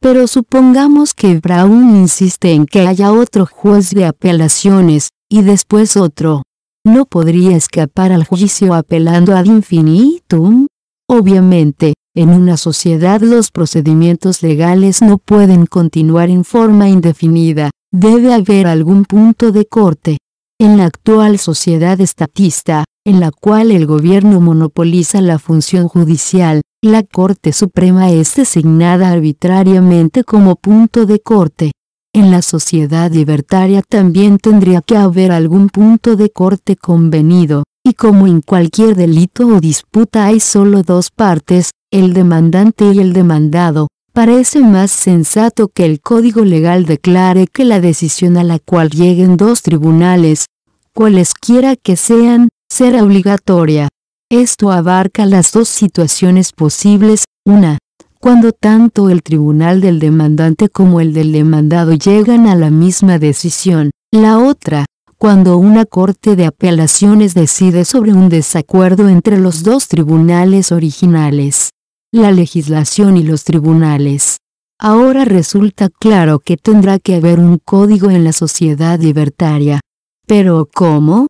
Pero supongamos que Brown insiste en que haya otro juez de apelaciones, y después otro. ¿No podría escapar al juicio apelando ad infinitum? Obviamente, en una sociedad los procedimientos legales no pueden continuar en forma indefinida, debe haber algún punto de corte. En la actual sociedad estatista, en la cual el gobierno monopoliza la función judicial, la Corte Suprema es designada arbitrariamente como punto de corte. En la sociedad libertaria también tendría que haber algún punto de corte convenido, y como en cualquier delito o disputa hay solo dos partes, el demandante y el demandado, parece más sensato que el Código Legal declare que la decisión a la cual lleguen dos tribunales, cualesquiera que sean, será obligatoria. Esto abarca las dos situaciones posibles, una, cuando tanto el tribunal del demandante como el del demandado llegan a la misma decisión, la otra, cuando una corte de apelaciones decide sobre un desacuerdo entre los dos tribunales originales, la legislación y los tribunales. Ahora resulta claro que tendrá que haber un código en la sociedad libertaria. Pero ¿cómo?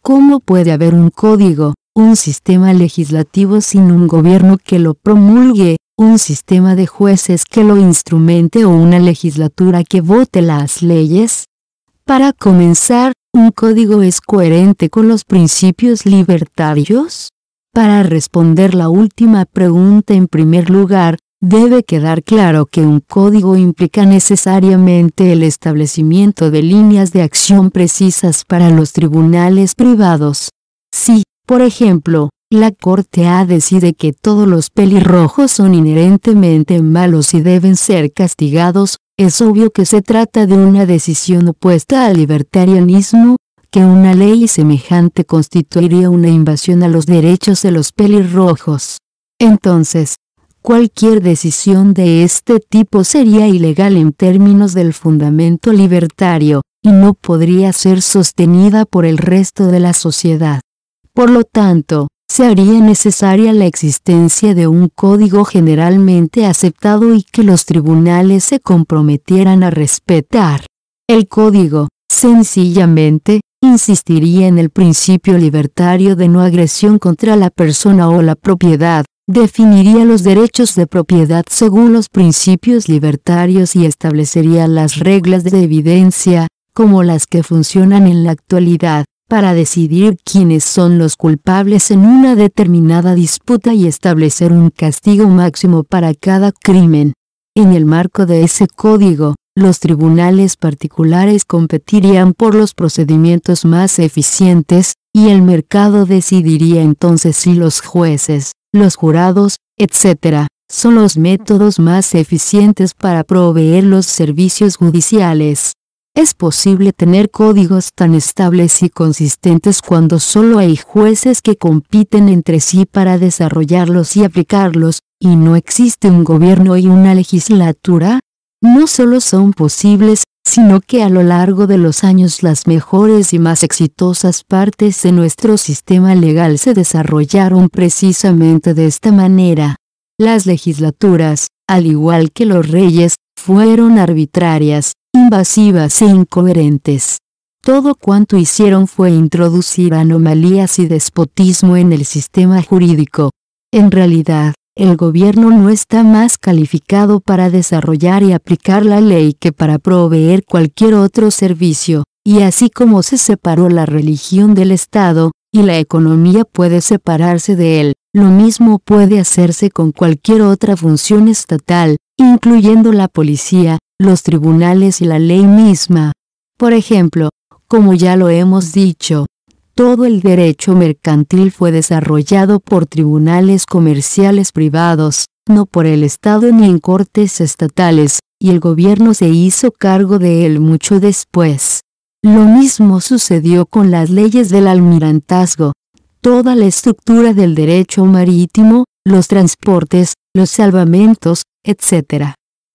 ¿Cómo puede haber un código? un sistema legislativo sin un gobierno que lo promulgue, un sistema de jueces que lo instrumente o una legislatura que vote las leyes? Para comenzar, ¿un código es coherente con los principios libertarios? Para responder la última pregunta en primer lugar, debe quedar claro que un código implica necesariamente el establecimiento de líneas de acción precisas para los tribunales privados, por ejemplo, la Corte A decide que todos los pelirrojos son inherentemente malos y deben ser castigados, es obvio que se trata de una decisión opuesta al libertarianismo, que una ley semejante constituiría una invasión a los derechos de los pelirrojos. Entonces, cualquier decisión de este tipo sería ilegal en términos del fundamento libertario, y no podría ser sostenida por el resto de la sociedad. Por lo tanto, se haría necesaria la existencia de un código generalmente aceptado y que los tribunales se comprometieran a respetar. El código, sencillamente, insistiría en el principio libertario de no agresión contra la persona o la propiedad, definiría los derechos de propiedad según los principios libertarios y establecería las reglas de evidencia, como las que funcionan en la actualidad para decidir quiénes son los culpables en una determinada disputa y establecer un castigo máximo para cada crimen. En el marco de ese código, los tribunales particulares competirían por los procedimientos más eficientes, y el mercado decidiría entonces si los jueces, los jurados, etc., son los métodos más eficientes para proveer los servicios judiciales. Es posible tener códigos tan estables y consistentes cuando solo hay jueces que compiten entre sí para desarrollarlos y aplicarlos, y no existe un gobierno y una legislatura? No solo son posibles, sino que a lo largo de los años las mejores y más exitosas partes de nuestro sistema legal se desarrollaron precisamente de esta manera. Las legislaturas, al igual que los reyes, fueron arbitrarias, invasivas e incoherentes. Todo cuanto hicieron fue introducir anomalías y despotismo en el sistema jurídico. En realidad, el gobierno no está más calificado para desarrollar y aplicar la ley que para proveer cualquier otro servicio, y así como se separó la religión del Estado, y la economía puede separarse de él, lo mismo puede hacerse con cualquier otra función estatal, incluyendo la policía, los tribunales y la ley misma. Por ejemplo, como ya lo hemos dicho, todo el derecho mercantil fue desarrollado por tribunales comerciales privados, no por el Estado ni en cortes estatales, y el gobierno se hizo cargo de él mucho después. Lo mismo sucedió con las leyes del almirantazgo. Toda la estructura del derecho marítimo, los transportes, los salvamentos, etc.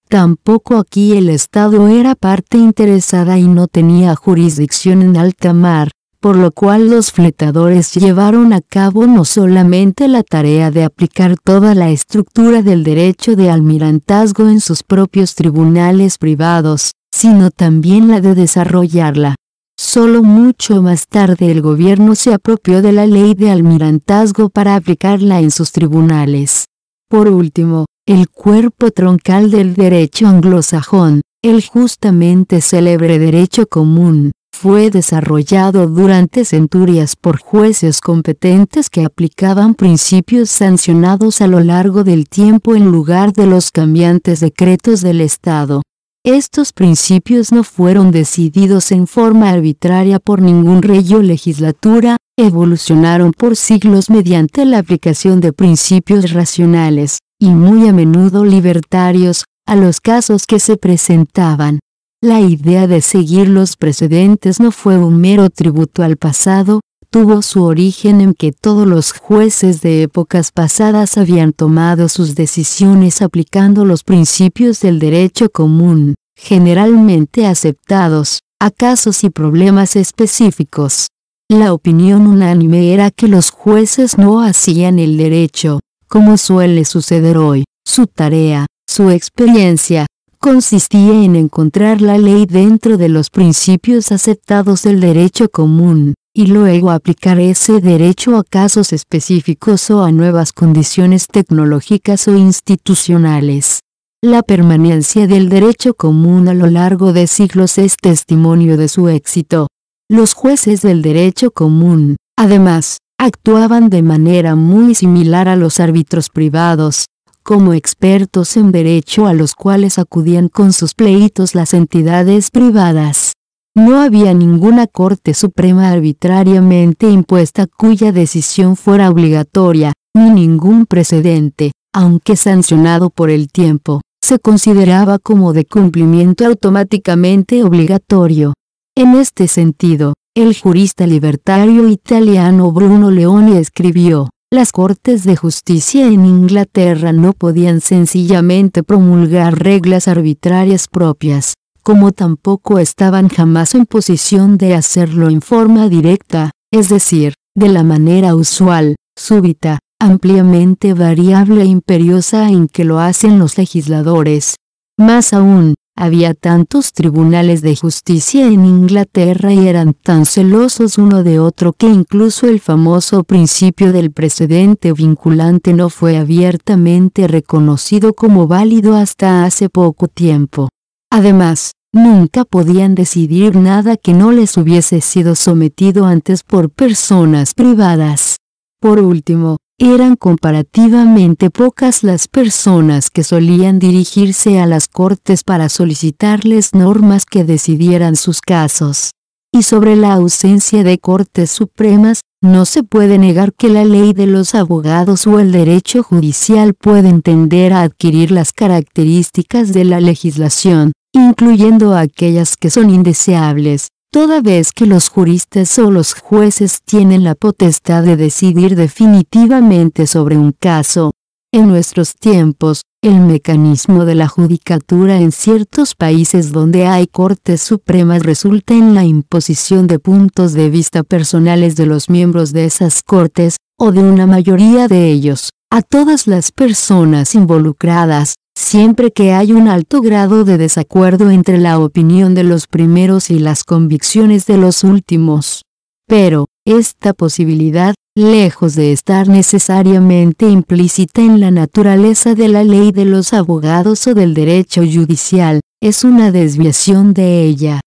Tampoco aquí el Estado era parte interesada y no tenía jurisdicción en alta mar, por lo cual los fletadores llevaron a cabo no solamente la tarea de aplicar toda la estructura del derecho de almirantazgo en sus propios tribunales privados, sino también la de desarrollarla. Solo mucho más tarde el gobierno se apropió de la ley de almirantazgo para aplicarla en sus tribunales. Por último, el cuerpo troncal del derecho anglosajón, el justamente célebre derecho común, fue desarrollado durante centurias por jueces competentes que aplicaban principios sancionados a lo largo del tiempo en lugar de los cambiantes decretos del Estado. Estos principios no fueron decididos en forma arbitraria por ningún rey o legislatura, evolucionaron por siglos mediante la aplicación de principios racionales, y muy a menudo libertarios a los casos que se presentaban. La idea de seguir los precedentes no fue un mero tributo al pasado, tuvo su origen en que todos los jueces de épocas pasadas habían tomado sus decisiones aplicando los principios del derecho común, generalmente aceptados, a casos y problemas específicos. La opinión unánime era que los jueces no hacían el derecho, como suele suceder hoy, su tarea, su experiencia, consistía en encontrar la ley dentro de los principios aceptados del derecho común, y luego aplicar ese derecho a casos específicos o a nuevas condiciones tecnológicas o institucionales. La permanencia del derecho común a lo largo de siglos es testimonio de su éxito. Los jueces del derecho común, además, actuaban de manera muy similar a los árbitros privados, como expertos en derecho a los cuales acudían con sus pleitos las entidades privadas. No había ninguna Corte Suprema arbitrariamente impuesta cuya decisión fuera obligatoria, ni ningún precedente, aunque sancionado por el tiempo, se consideraba como de cumplimiento automáticamente obligatorio. En este sentido, el jurista libertario italiano Bruno Leone escribió, las Cortes de Justicia en Inglaterra no podían sencillamente promulgar reglas arbitrarias propias, como tampoco estaban jamás en posición de hacerlo en forma directa, es decir, de la manera usual, súbita, ampliamente variable e imperiosa en que lo hacen los legisladores. Más aún, había tantos tribunales de justicia en Inglaterra y eran tan celosos uno de otro que incluso el famoso principio del precedente vinculante no fue abiertamente reconocido como válido hasta hace poco tiempo. Además, nunca podían decidir nada que no les hubiese sido sometido antes por personas privadas. Por último, eran comparativamente pocas las personas que solían dirigirse a las cortes para solicitarles normas que decidieran sus casos. Y sobre la ausencia de cortes supremas, no se puede negar que la ley de los abogados o el derecho judicial pueden tender a adquirir las características de la legislación, incluyendo aquellas que son indeseables, toda vez que los juristas o los jueces tienen la potestad de decidir definitivamente sobre un caso. En nuestros tiempos, el mecanismo de la judicatura en ciertos países donde hay cortes supremas resulta en la imposición de puntos de vista personales de los miembros de esas cortes, o de una mayoría de ellos, a todas las personas involucradas, siempre que hay un alto grado de desacuerdo entre la opinión de los primeros y las convicciones de los últimos. Pero, esta posibilidad, lejos de estar necesariamente implícita en la naturaleza de la ley de los abogados o del derecho judicial, es una desviación de ella.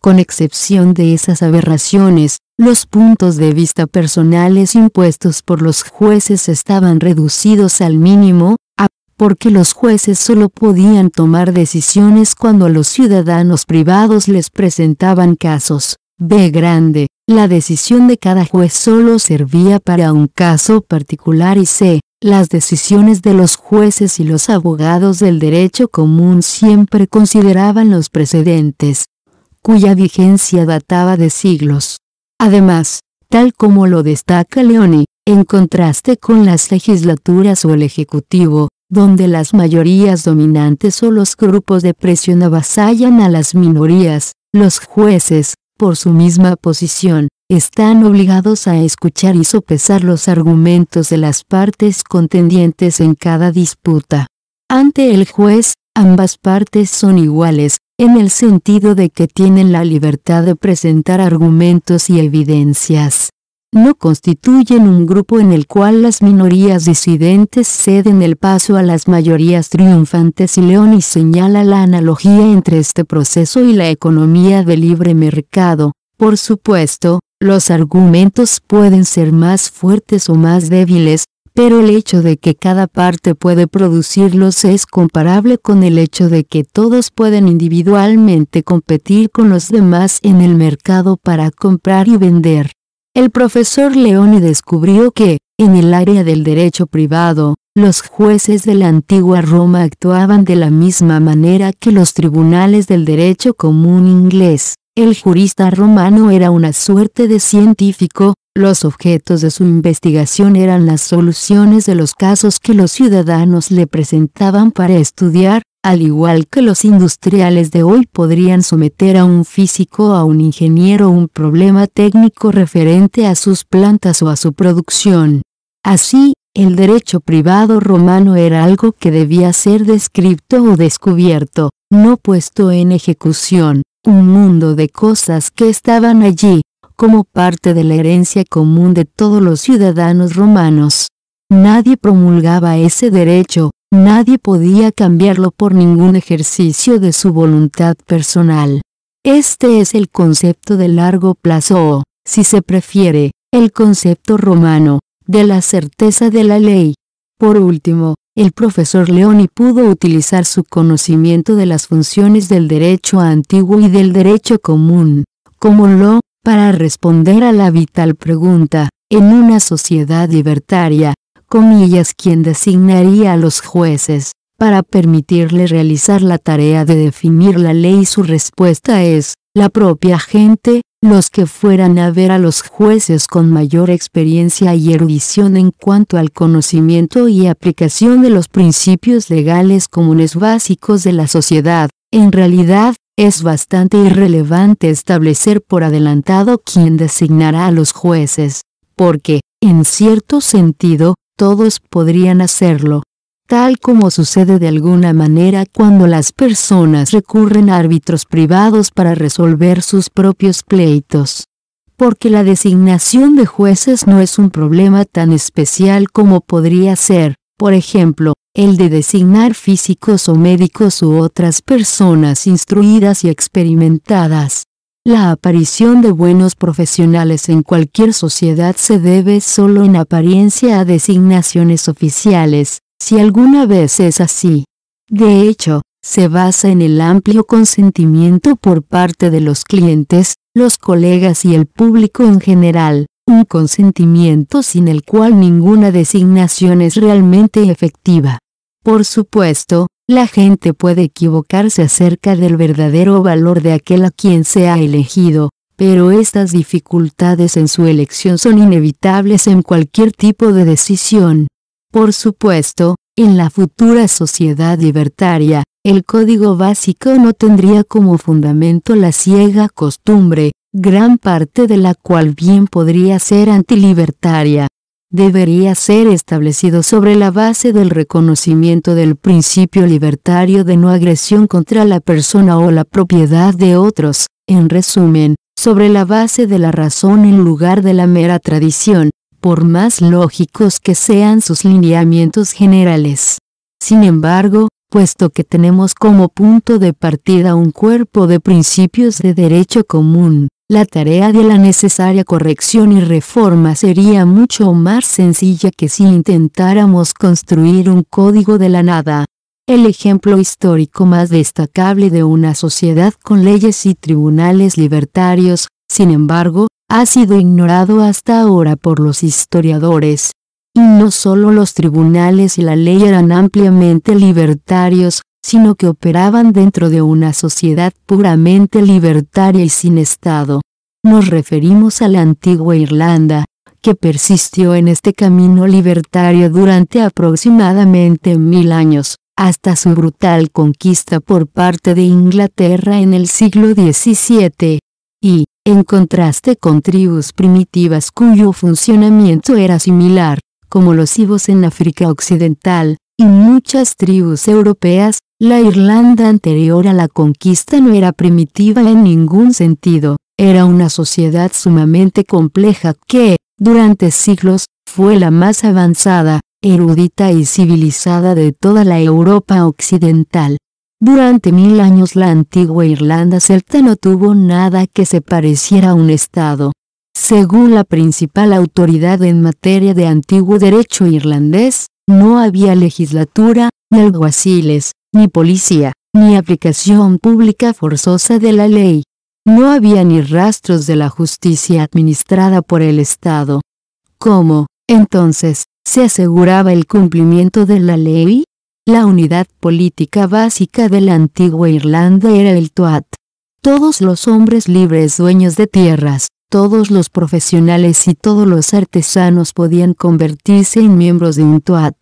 Con excepción de esas aberraciones, los puntos de vista personales impuestos por los jueces estaban reducidos al mínimo, porque los jueces solo podían tomar decisiones cuando los ciudadanos privados les presentaban casos. B grande, la decisión de cada juez solo servía para un caso particular y C, las decisiones de los jueces y los abogados del derecho común siempre consideraban los precedentes, cuya vigencia databa de siglos. Además, tal como lo destaca Leoni, en contraste con las legislaturas o el Ejecutivo, donde las mayorías dominantes o los grupos de presión avasallan a las minorías, los jueces, por su misma posición, están obligados a escuchar y sopesar los argumentos de las partes contendientes en cada disputa. Ante el juez, ambas partes son iguales, en el sentido de que tienen la libertad de presentar argumentos y evidencias no constituyen un grupo en el cual las minorías disidentes ceden el paso a las mayorías triunfantes y Leoni señala la analogía entre este proceso y la economía de libre mercado. Por supuesto, los argumentos pueden ser más fuertes o más débiles, pero el hecho de que cada parte puede producirlos es comparable con el hecho de que todos pueden individualmente competir con los demás en el mercado para comprar y vender. El profesor Leone descubrió que, en el área del derecho privado, los jueces de la antigua Roma actuaban de la misma manera que los tribunales del derecho común inglés. El jurista romano era una suerte de científico, los objetos de su investigación eran las soluciones de los casos que los ciudadanos le presentaban para estudiar, al igual que los industriales de hoy podrían someter a un físico a un ingeniero un problema técnico referente a sus plantas o a su producción. Así, el derecho privado romano era algo que debía ser descrito o descubierto, no puesto en ejecución, un mundo de cosas que estaban allí, como parte de la herencia común de todos los ciudadanos romanos. Nadie promulgaba ese derecho, Nadie podía cambiarlo por ningún ejercicio de su voluntad personal. Este es el concepto de largo plazo o, si se prefiere, el concepto romano, de la certeza de la ley. Por último, el profesor Leoni pudo utilizar su conocimiento de las funciones del derecho antiguo y del derecho común, como lo, para responder a la vital pregunta, en una sociedad libertaria, comillas, quien designaría a los jueces, para permitirle realizar la tarea de definir la ley. Su respuesta es, la propia gente, los que fueran a ver a los jueces con mayor experiencia y erudición en cuanto al conocimiento y aplicación de los principios legales comunes básicos de la sociedad, en realidad, es bastante irrelevante establecer por adelantado quién designará a los jueces, porque, en cierto sentido, todos podrían hacerlo, tal como sucede de alguna manera cuando las personas recurren a árbitros privados para resolver sus propios pleitos. Porque la designación de jueces no es un problema tan especial como podría ser, por ejemplo, el de designar físicos o médicos u otras personas instruidas y experimentadas. La aparición de buenos profesionales en cualquier sociedad se debe solo en apariencia a designaciones oficiales, si alguna vez es así. De hecho, se basa en el amplio consentimiento por parte de los clientes, los colegas y el público en general, un consentimiento sin el cual ninguna designación es realmente efectiva. Por supuesto, la gente puede equivocarse acerca del verdadero valor de aquel a quien se ha elegido, pero estas dificultades en su elección son inevitables en cualquier tipo de decisión. Por supuesto, en la futura sociedad libertaria, el código básico no tendría como fundamento la ciega costumbre, gran parte de la cual bien podría ser antilibertaria, debería ser establecido sobre la base del reconocimiento del principio libertario de no agresión contra la persona o la propiedad de otros, en resumen, sobre la base de la razón en lugar de la mera tradición, por más lógicos que sean sus lineamientos generales. Sin embargo, puesto que tenemos como punto de partida un cuerpo de principios de derecho común, la tarea de la necesaria corrección y reforma sería mucho más sencilla que si intentáramos construir un código de la nada. El ejemplo histórico más destacable de una sociedad con leyes y tribunales libertarios, sin embargo, ha sido ignorado hasta ahora por los historiadores. Y no solo los tribunales y la ley eran ampliamente libertarios, sino que operaban dentro de una sociedad puramente libertaria y sin Estado. Nos referimos a la antigua Irlanda, que persistió en este camino libertario durante aproximadamente mil años, hasta su brutal conquista por parte de Inglaterra en el siglo XVII. Y, en contraste con tribus primitivas cuyo funcionamiento era similar, como los ibos en África Occidental, y muchas tribus europeas, la Irlanda anterior a la conquista no era primitiva en ningún sentido, era una sociedad sumamente compleja que, durante siglos, fue la más avanzada, erudita y civilizada de toda la Europa occidental. Durante mil años la antigua Irlanda celta no tuvo nada que se pareciera a un Estado. Según la principal autoridad en materia de antiguo derecho irlandés, no había legislatura, ni alguaciles, ni policía, ni aplicación pública forzosa de la ley. No había ni rastros de la justicia administrada por el Estado. ¿Cómo, entonces, se aseguraba el cumplimiento de la ley? La unidad política básica de la antigua Irlanda era el Tuat. Todos los hombres libres dueños de tierras, todos los profesionales y todos los artesanos podían convertirse en miembros de un Tuat.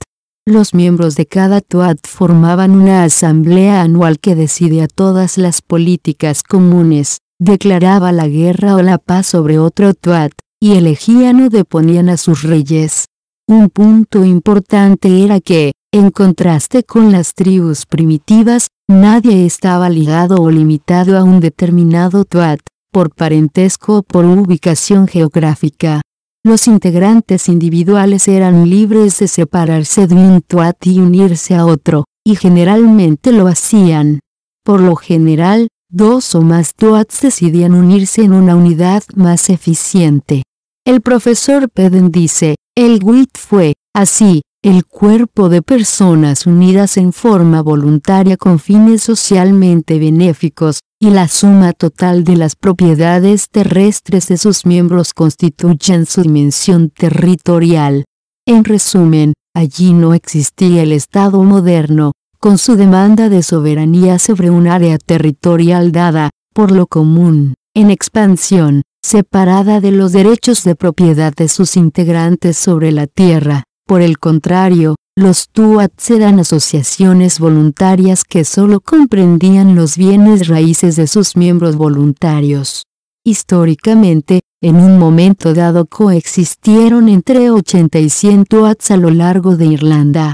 Los miembros de cada tuat formaban una asamblea anual que decide a todas las políticas comunes, declaraba la guerra o la paz sobre otro tuat, y elegían o deponían a sus reyes. Un punto importante era que, en contraste con las tribus primitivas, nadie estaba ligado o limitado a un determinado tuat, por parentesco o por ubicación geográfica. Los integrantes individuales eran libres de separarse de un tuat y unirse a otro, y generalmente lo hacían. Por lo general, dos o más tuats decidían unirse en una unidad más eficiente. El profesor Peden dice, el WIT fue, así, el cuerpo de personas unidas en forma voluntaria con fines socialmente benéficos, y la suma total de las propiedades terrestres de sus miembros constituyen su dimensión territorial. En resumen, allí no existía el Estado moderno, con su demanda de soberanía sobre un área territorial dada, por lo común, en expansión, separada de los derechos de propiedad de sus integrantes sobre la tierra. Por el contrario, los Tuats eran asociaciones voluntarias que solo comprendían los bienes raíces de sus miembros voluntarios. Históricamente, en un momento dado coexistieron entre 80 y 100 Tuats a lo largo de Irlanda.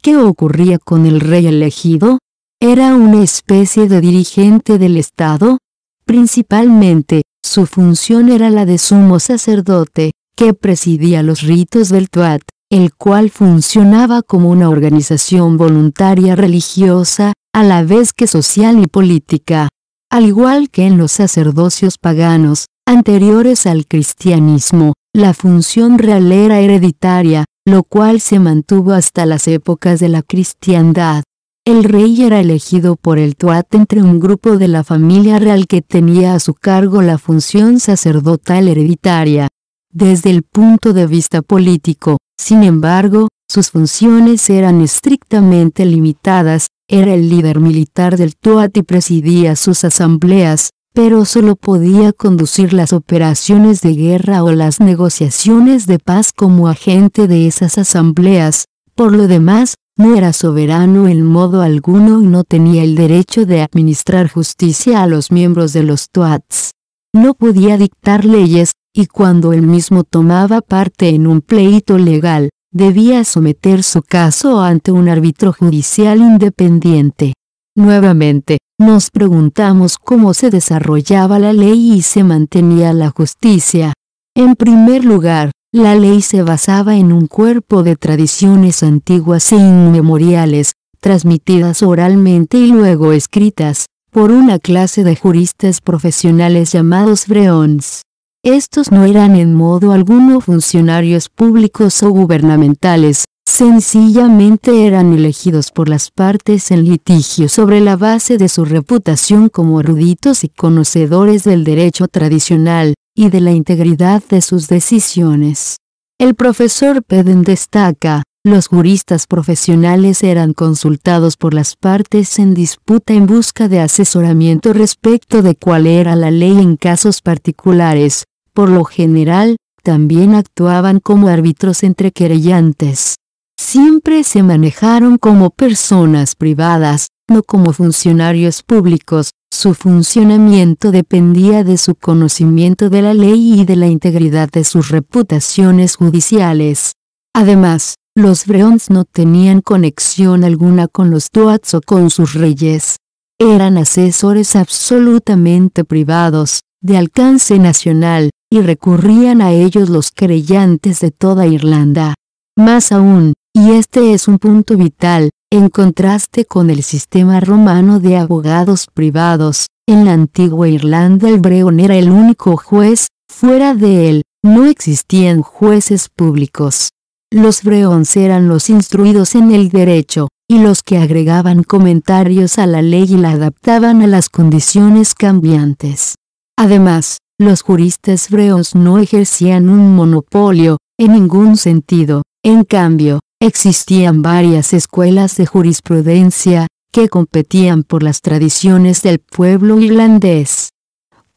¿Qué ocurría con el rey elegido? ¿Era una especie de dirigente del Estado? Principalmente, su función era la de sumo sacerdote, que presidía los ritos del Tuat el cual funcionaba como una organización voluntaria religiosa, a la vez que social y política. Al igual que en los sacerdocios paganos, anteriores al cristianismo, la función real era hereditaria, lo cual se mantuvo hasta las épocas de la cristiandad. El rey era elegido por el Tuat entre un grupo de la familia real que tenía a su cargo la función sacerdotal hereditaria. Desde el punto de vista político, sin embargo, sus funciones eran estrictamente limitadas, era el líder militar del Tuat y presidía sus asambleas, pero solo podía conducir las operaciones de guerra o las negociaciones de paz como agente de esas asambleas, por lo demás, no era soberano en modo alguno y no tenía el derecho de administrar justicia a los miembros de los Tuats. No podía dictar leyes, y cuando él mismo tomaba parte en un pleito legal, debía someter su caso ante un árbitro judicial independiente. Nuevamente, nos preguntamos cómo se desarrollaba la ley y se mantenía la justicia. En primer lugar, la ley se basaba en un cuerpo de tradiciones antiguas e inmemoriales, transmitidas oralmente y luego escritas, por una clase de juristas profesionales llamados breons. Estos no eran en modo alguno funcionarios públicos o gubernamentales, sencillamente eran elegidos por las partes en litigio sobre la base de su reputación como eruditos y conocedores del derecho tradicional, y de la integridad de sus decisiones. El profesor Peden destaca, los juristas profesionales eran consultados por las partes en disputa en busca de asesoramiento respecto de cuál era la ley en casos particulares, por lo general, también actuaban como árbitros entre querellantes. Siempre se manejaron como personas privadas, no como funcionarios públicos, su funcionamiento dependía de su conocimiento de la ley y de la integridad de sus reputaciones judiciales. Además, los Breons no tenían conexión alguna con los Tuats o con sus reyes. Eran asesores absolutamente privados, de alcance nacional, y recurrían a ellos los creyentes de toda Irlanda. Más aún, y este es un punto vital, en contraste con el sistema romano de abogados privados, en la antigua Irlanda el Breón era el único juez, fuera de él, no existían jueces públicos. Los Breons eran los instruidos en el derecho, y los que agregaban comentarios a la ley y la adaptaban a las condiciones cambiantes. Además, los juristas breones no ejercían un monopolio, en ningún sentido, en cambio, existían varias escuelas de jurisprudencia, que competían por las tradiciones del pueblo irlandés.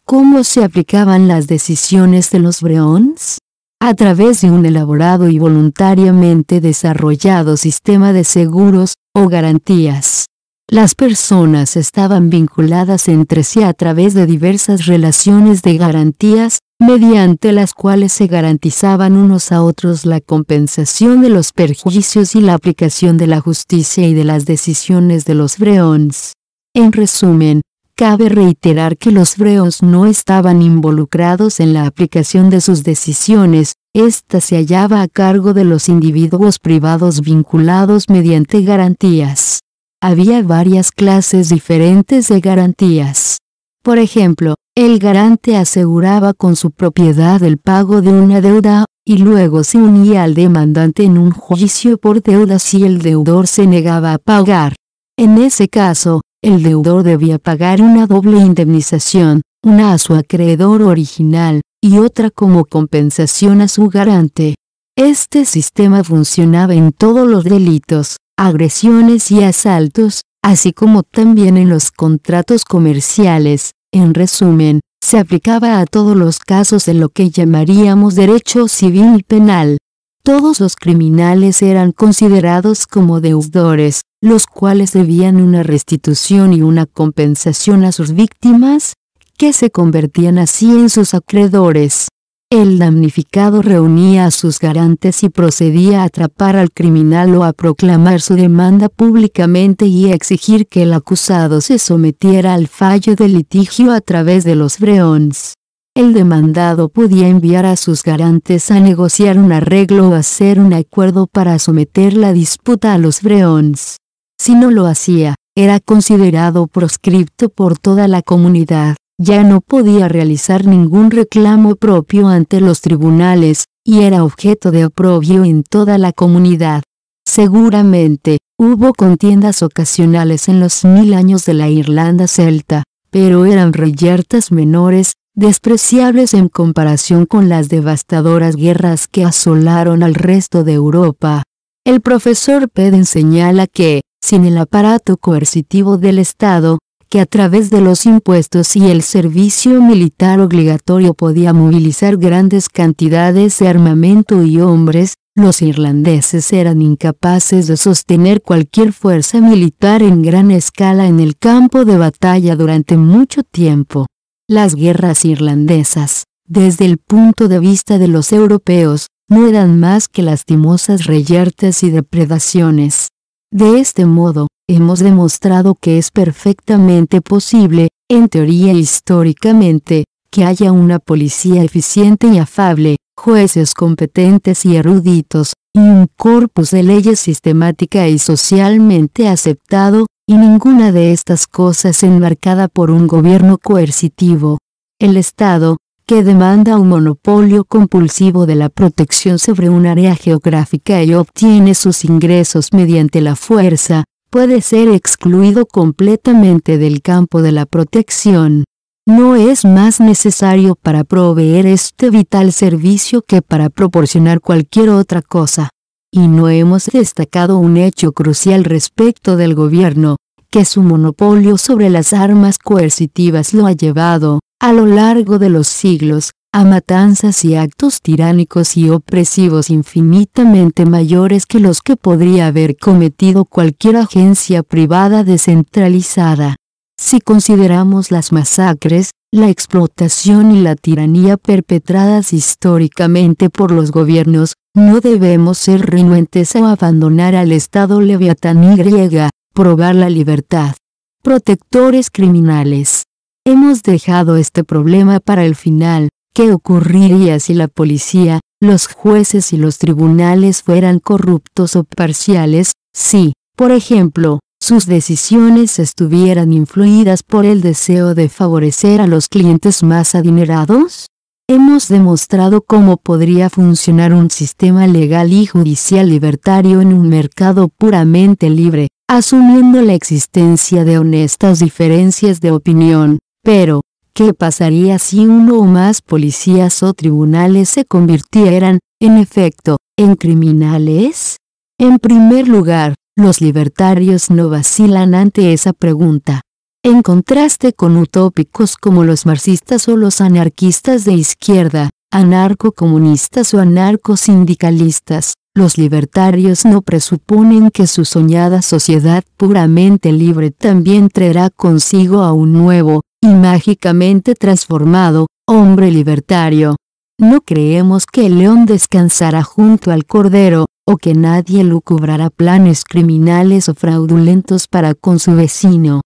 ¿Cómo se aplicaban las decisiones de los Breons? A través de un elaborado y voluntariamente desarrollado sistema de seguros, o garantías, las personas estaban vinculadas entre sí a través de diversas relaciones de garantías, mediante las cuales se garantizaban unos a otros la compensación de los perjuicios y la aplicación de la justicia y de las decisiones de los breons. En resumen, cabe reiterar que los breons no estaban involucrados en la aplicación de sus decisiones, ésta se hallaba a cargo de los individuos privados vinculados mediante garantías había varias clases diferentes de garantías. Por ejemplo, el garante aseguraba con su propiedad el pago de una deuda, y luego se unía al demandante en un juicio por deuda si el deudor se negaba a pagar. En ese caso, el deudor debía pagar una doble indemnización, una a su acreedor original, y otra como compensación a su garante. Este sistema funcionaba en todos los delitos, agresiones y asaltos, así como también en los contratos comerciales. En resumen, se aplicaba a todos los casos en lo que llamaríamos derecho civil y penal. Todos los criminales eran considerados como deudores, los cuales debían una restitución y una compensación a sus víctimas, que se convertían así en sus acreedores. El damnificado reunía a sus garantes y procedía a atrapar al criminal o a proclamar su demanda públicamente y a exigir que el acusado se sometiera al fallo de litigio a través de los breons. El demandado podía enviar a sus garantes a negociar un arreglo o hacer un acuerdo para someter la disputa a los breons. Si no lo hacía, era considerado proscripto por toda la comunidad ya no podía realizar ningún reclamo propio ante los tribunales, y era objeto de oprobio en toda la comunidad. Seguramente, hubo contiendas ocasionales en los mil años de la Irlanda celta, pero eran reyertas menores, despreciables en comparación con las devastadoras guerras que asolaron al resto de Europa. El profesor Peden señala que, sin el aparato coercitivo del Estado, que a través de los impuestos y el servicio militar obligatorio podía movilizar grandes cantidades de armamento y hombres, los irlandeses eran incapaces de sostener cualquier fuerza militar en gran escala en el campo de batalla durante mucho tiempo. Las guerras irlandesas, desde el punto de vista de los europeos, no eran más que lastimosas reyertas y depredaciones. De este modo, hemos demostrado que es perfectamente posible, en teoría e históricamente, que haya una policía eficiente y afable, jueces competentes y eruditos, y un corpus de leyes sistemática y socialmente aceptado, y ninguna de estas cosas enmarcada por un gobierno coercitivo. El Estado, que demanda un monopolio compulsivo de la protección sobre un área geográfica y obtiene sus ingresos mediante la fuerza, puede ser excluido completamente del campo de la protección. No es más necesario para proveer este vital servicio que para proporcionar cualquier otra cosa. Y no hemos destacado un hecho crucial respecto del gobierno, que su monopolio sobre las armas coercitivas lo ha llevado, a lo largo de los siglos, a matanzas y actos tiránicos y opresivos infinitamente mayores que los que podría haber cometido cualquier agencia privada descentralizada. Si consideramos las masacres, la explotación y la tiranía perpetradas históricamente por los gobiernos, no debemos ser renuentes a abandonar al Estado y griega, probar la libertad. Protectores criminales. Hemos dejado este problema para el final, ¿Qué ocurriría si la policía, los jueces y los tribunales fueran corruptos o parciales, si, por ejemplo, sus decisiones estuvieran influidas por el deseo de favorecer a los clientes más adinerados? Hemos demostrado cómo podría funcionar un sistema legal y judicial libertario en un mercado puramente libre, asumiendo la existencia de honestas diferencias de opinión, pero, ¿Qué pasaría si uno o más policías o tribunales se convirtieran, en efecto, en criminales? En primer lugar, los libertarios no vacilan ante esa pregunta. En contraste con utópicos como los marxistas o los anarquistas de izquierda, anarcocomunistas o anarcosindicalistas, los libertarios no presuponen que su soñada sociedad puramente libre también traerá consigo a un nuevo, y mágicamente transformado, hombre libertario. No creemos que el león descansará junto al cordero, o que nadie lucubrará planes criminales o fraudulentos para con su vecino.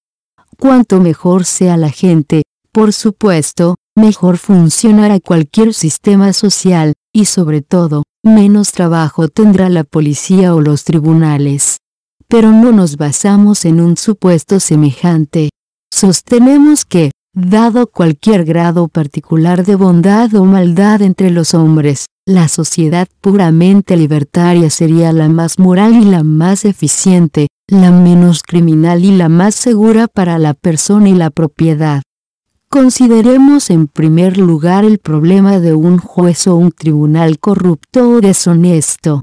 Cuanto mejor sea la gente, por supuesto, mejor funcionará cualquier sistema social, y sobre todo, menos trabajo tendrá la policía o los tribunales. Pero no nos basamos en un supuesto semejante, Sostenemos que, dado cualquier grado particular de bondad o maldad entre los hombres, la sociedad puramente libertaria sería la más moral y la más eficiente, la menos criminal y la más segura para la persona y la propiedad. Consideremos en primer lugar el problema de un juez o un tribunal corrupto o deshonesto.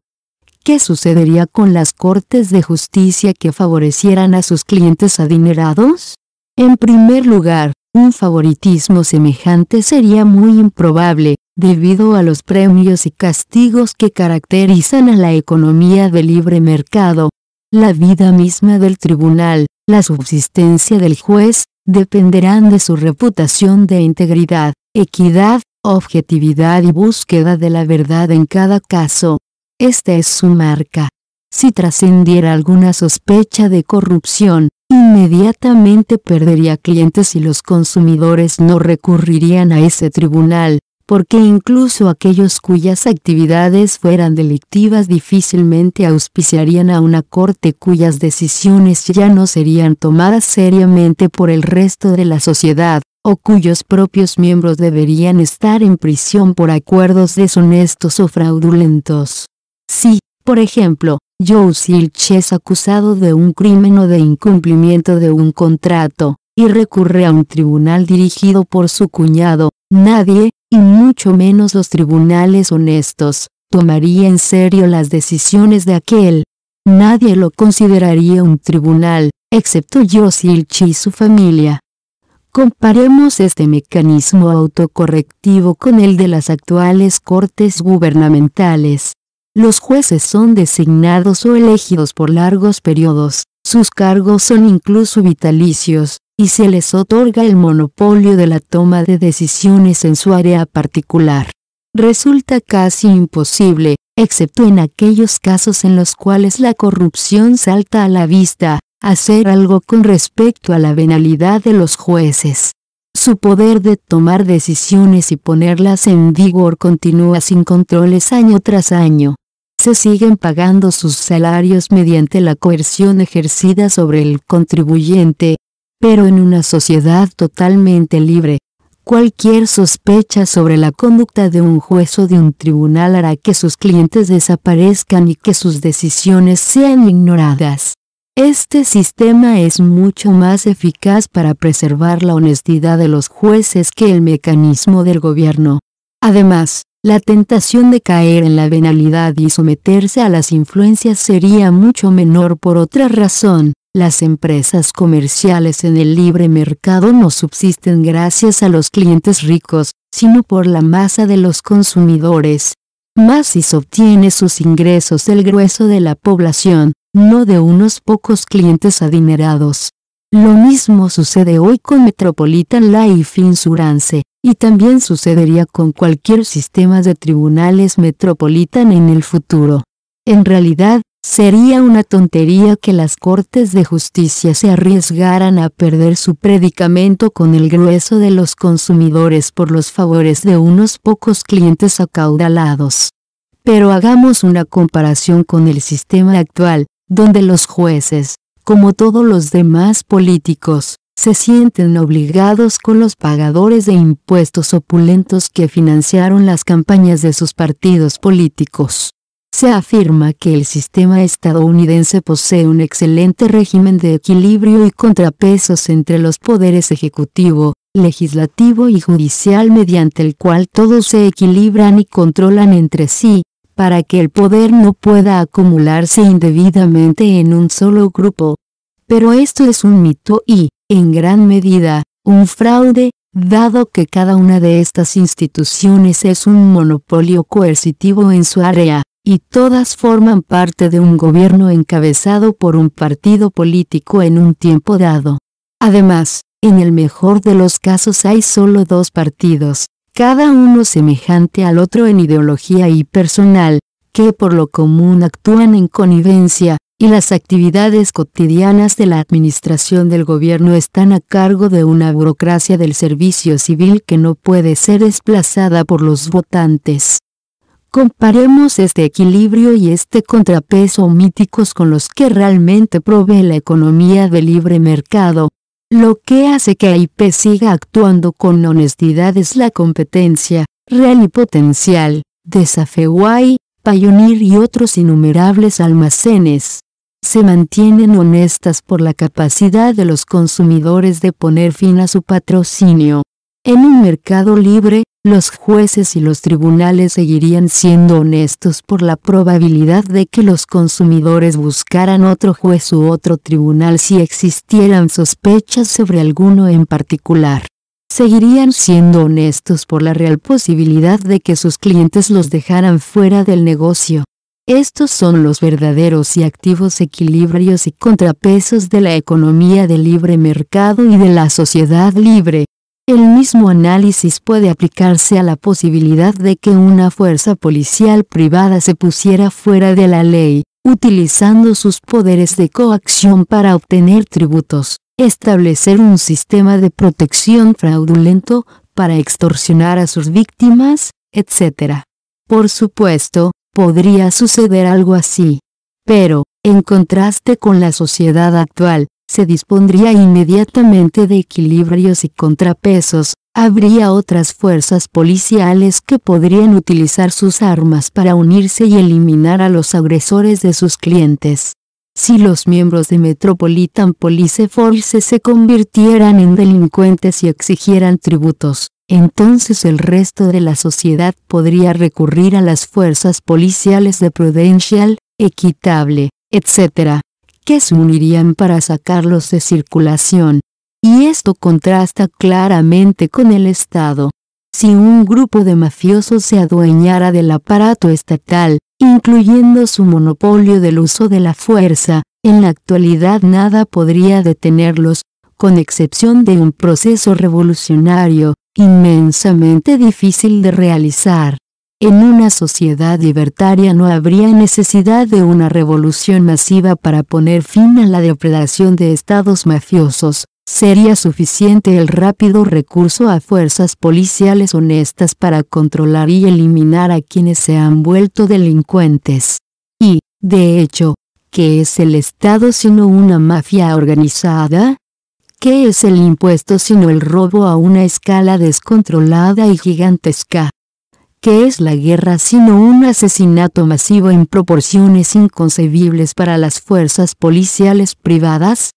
¿Qué sucedería con las cortes de justicia que favorecieran a sus clientes adinerados? En primer lugar, un favoritismo semejante sería muy improbable, debido a los premios y castigos que caracterizan a la economía de libre mercado. La vida misma del tribunal, la subsistencia del juez, dependerán de su reputación de integridad, equidad, objetividad y búsqueda de la verdad en cada caso. Esta es su marca. Si trascendiera alguna sospecha de corrupción, inmediatamente perdería clientes y los consumidores no recurrirían a ese tribunal, porque incluso aquellos cuyas actividades fueran delictivas difícilmente auspiciarían a una corte cuyas decisiones ya no serían tomadas seriamente por el resto de la sociedad, o cuyos propios miembros deberían estar en prisión por acuerdos deshonestos o fraudulentos. Si, por ejemplo, Joe Silch es acusado de un crimen o de incumplimiento de un contrato, y recurre a un tribunal dirigido por su cuñado, nadie, y mucho menos los tribunales honestos, tomaría en serio las decisiones de aquel. Nadie lo consideraría un tribunal, excepto Silch y su familia. Comparemos este mecanismo autocorrectivo con el de las actuales cortes gubernamentales. Los jueces son designados o elegidos por largos periodos, sus cargos son incluso vitalicios, y se les otorga el monopolio de la toma de decisiones en su área particular. Resulta casi imposible, excepto en aquellos casos en los cuales la corrupción salta a la vista, hacer algo con respecto a la venalidad de los jueces. Su poder de tomar decisiones y ponerlas en vigor continúa sin controles año tras año se siguen pagando sus salarios mediante la coerción ejercida sobre el contribuyente, pero en una sociedad totalmente libre, cualquier sospecha sobre la conducta de un juez o de un tribunal hará que sus clientes desaparezcan y que sus decisiones sean ignoradas. Este sistema es mucho más eficaz para preservar la honestidad de los jueces que el mecanismo del gobierno. Además, la tentación de caer en la venalidad y someterse a las influencias sería mucho menor por otra razón. Las empresas comerciales en el libre mercado no subsisten gracias a los clientes ricos, sino por la masa de los consumidores. Masis obtiene sus ingresos el grueso de la población, no de unos pocos clientes adinerados. Lo mismo sucede hoy con Metropolitan Life Insurance, y también sucedería con cualquier sistema de tribunales Metropolitan en el futuro. En realidad, sería una tontería que las Cortes de Justicia se arriesgaran a perder su predicamento con el grueso de los consumidores por los favores de unos pocos clientes acaudalados. Pero hagamos una comparación con el sistema actual, donde los jueces, como todos los demás políticos, se sienten obligados con los pagadores de impuestos opulentos que financiaron las campañas de sus partidos políticos. Se afirma que el sistema estadounidense posee un excelente régimen de equilibrio y contrapesos entre los poderes ejecutivo, legislativo y judicial mediante el cual todos se equilibran y controlan entre sí, para que el poder no pueda acumularse indebidamente en un solo grupo, pero esto es un mito y, en gran medida, un fraude, dado que cada una de estas instituciones es un monopolio coercitivo en su área, y todas forman parte de un gobierno encabezado por un partido político en un tiempo dado. Además, en el mejor de los casos hay solo dos partidos, cada uno semejante al otro en ideología y personal, que por lo común actúan en connivencia, y las actividades cotidianas de la administración del gobierno están a cargo de una burocracia del servicio civil que no puede ser desplazada por los votantes. Comparemos este equilibrio y este contrapeso míticos con los que realmente provee la economía de libre mercado. Lo que hace que AIP siga actuando con honestidad es la competencia, real y potencial, de Safeway, Payonir y otros innumerables almacenes se mantienen honestas por la capacidad de los consumidores de poner fin a su patrocinio. En un mercado libre, los jueces y los tribunales seguirían siendo honestos por la probabilidad de que los consumidores buscaran otro juez u otro tribunal si existieran sospechas sobre alguno en particular. Seguirían siendo honestos por la real posibilidad de que sus clientes los dejaran fuera del negocio. Estos son los verdaderos y activos equilibrios y contrapesos de la economía de libre mercado y de la sociedad libre. El mismo análisis puede aplicarse a la posibilidad de que una fuerza policial privada se pusiera fuera de la ley, utilizando sus poderes de coacción para obtener tributos, establecer un sistema de protección fraudulento, para extorsionar a sus víctimas, etc. Por supuesto, podría suceder algo así. Pero, en contraste con la sociedad actual, se dispondría inmediatamente de equilibrios y contrapesos, habría otras fuerzas policiales que podrían utilizar sus armas para unirse y eliminar a los agresores de sus clientes. Si los miembros de Metropolitan Police Force se convirtieran en delincuentes y exigieran tributos, entonces el resto de la sociedad podría recurrir a las fuerzas policiales de Prudential, Equitable, etc., que se unirían para sacarlos de circulación. Y esto contrasta claramente con el Estado. Si un grupo de mafiosos se adueñara del aparato estatal, incluyendo su monopolio del uso de la fuerza, en la actualidad nada podría detenerlos, con excepción de un proceso revolucionario, inmensamente difícil de realizar. En una sociedad libertaria no habría necesidad de una revolución masiva para poner fin a la depredación de estados mafiosos, sería suficiente el rápido recurso a fuerzas policiales honestas para controlar y eliminar a quienes se han vuelto delincuentes. Y, de hecho, ¿qué es el Estado sino una mafia organizada? ¿Qué es el impuesto sino el robo a una escala descontrolada y gigantesca? ¿Qué es la guerra sino un asesinato masivo en proporciones inconcebibles para las fuerzas policiales privadas?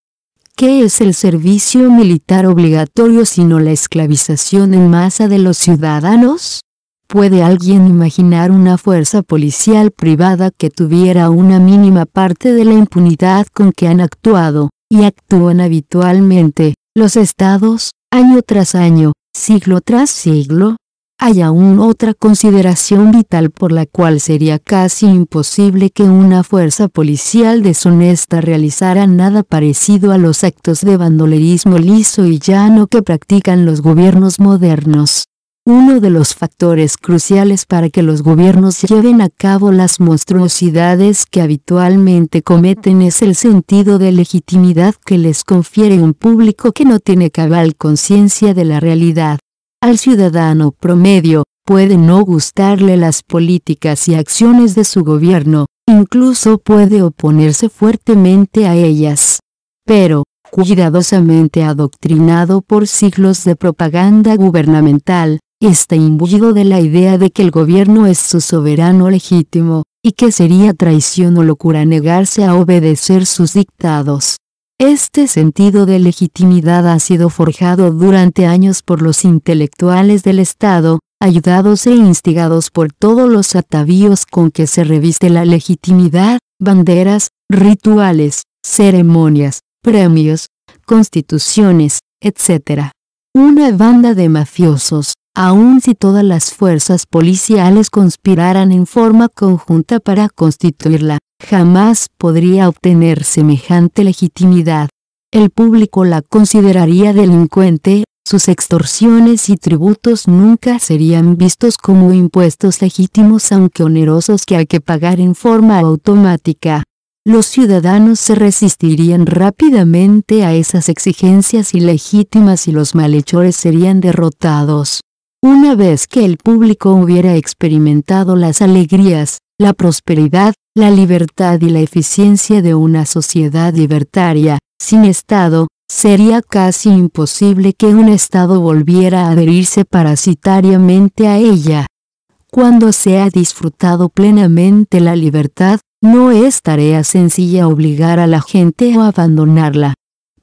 ¿Qué es el servicio militar obligatorio sino la esclavización en masa de los ciudadanos? ¿Puede alguien imaginar una fuerza policial privada que tuviera una mínima parte de la impunidad con que han actuado? y actúan habitualmente, los estados, año tras año, siglo tras siglo? Hay aún otra consideración vital por la cual sería casi imposible que una fuerza policial deshonesta realizara nada parecido a los actos de bandolerismo liso y llano que practican los gobiernos modernos uno de los factores cruciales para que los gobiernos lleven a cabo las monstruosidades que habitualmente cometen es el sentido de legitimidad que les confiere un público que no tiene cabal conciencia de la realidad. Al ciudadano promedio, puede no gustarle las políticas y acciones de su gobierno, incluso puede oponerse fuertemente a ellas. Pero, cuidadosamente adoctrinado por siglos de propaganda gubernamental, está imbuido de la idea de que el gobierno es su soberano legítimo, y que sería traición o locura negarse a obedecer sus dictados. Este sentido de legitimidad ha sido forjado durante años por los intelectuales del Estado, ayudados e instigados por todos los atavíos con que se reviste la legitimidad, banderas, rituales, ceremonias, premios, constituciones, etc. Una banda de mafiosos, aun si todas las fuerzas policiales conspiraran en forma conjunta para constituirla, jamás podría obtener semejante legitimidad. El público la consideraría delincuente, sus extorsiones y tributos nunca serían vistos como impuestos legítimos aunque onerosos que hay que pagar en forma automática. Los ciudadanos se resistirían rápidamente a esas exigencias ilegítimas y los malhechores serían derrotados. Una vez que el público hubiera experimentado las alegrías, la prosperidad, la libertad y la eficiencia de una sociedad libertaria, sin Estado, sería casi imposible que un Estado volviera a adherirse parasitariamente a ella. Cuando se ha disfrutado plenamente la libertad, no es tarea sencilla obligar a la gente a abandonarla.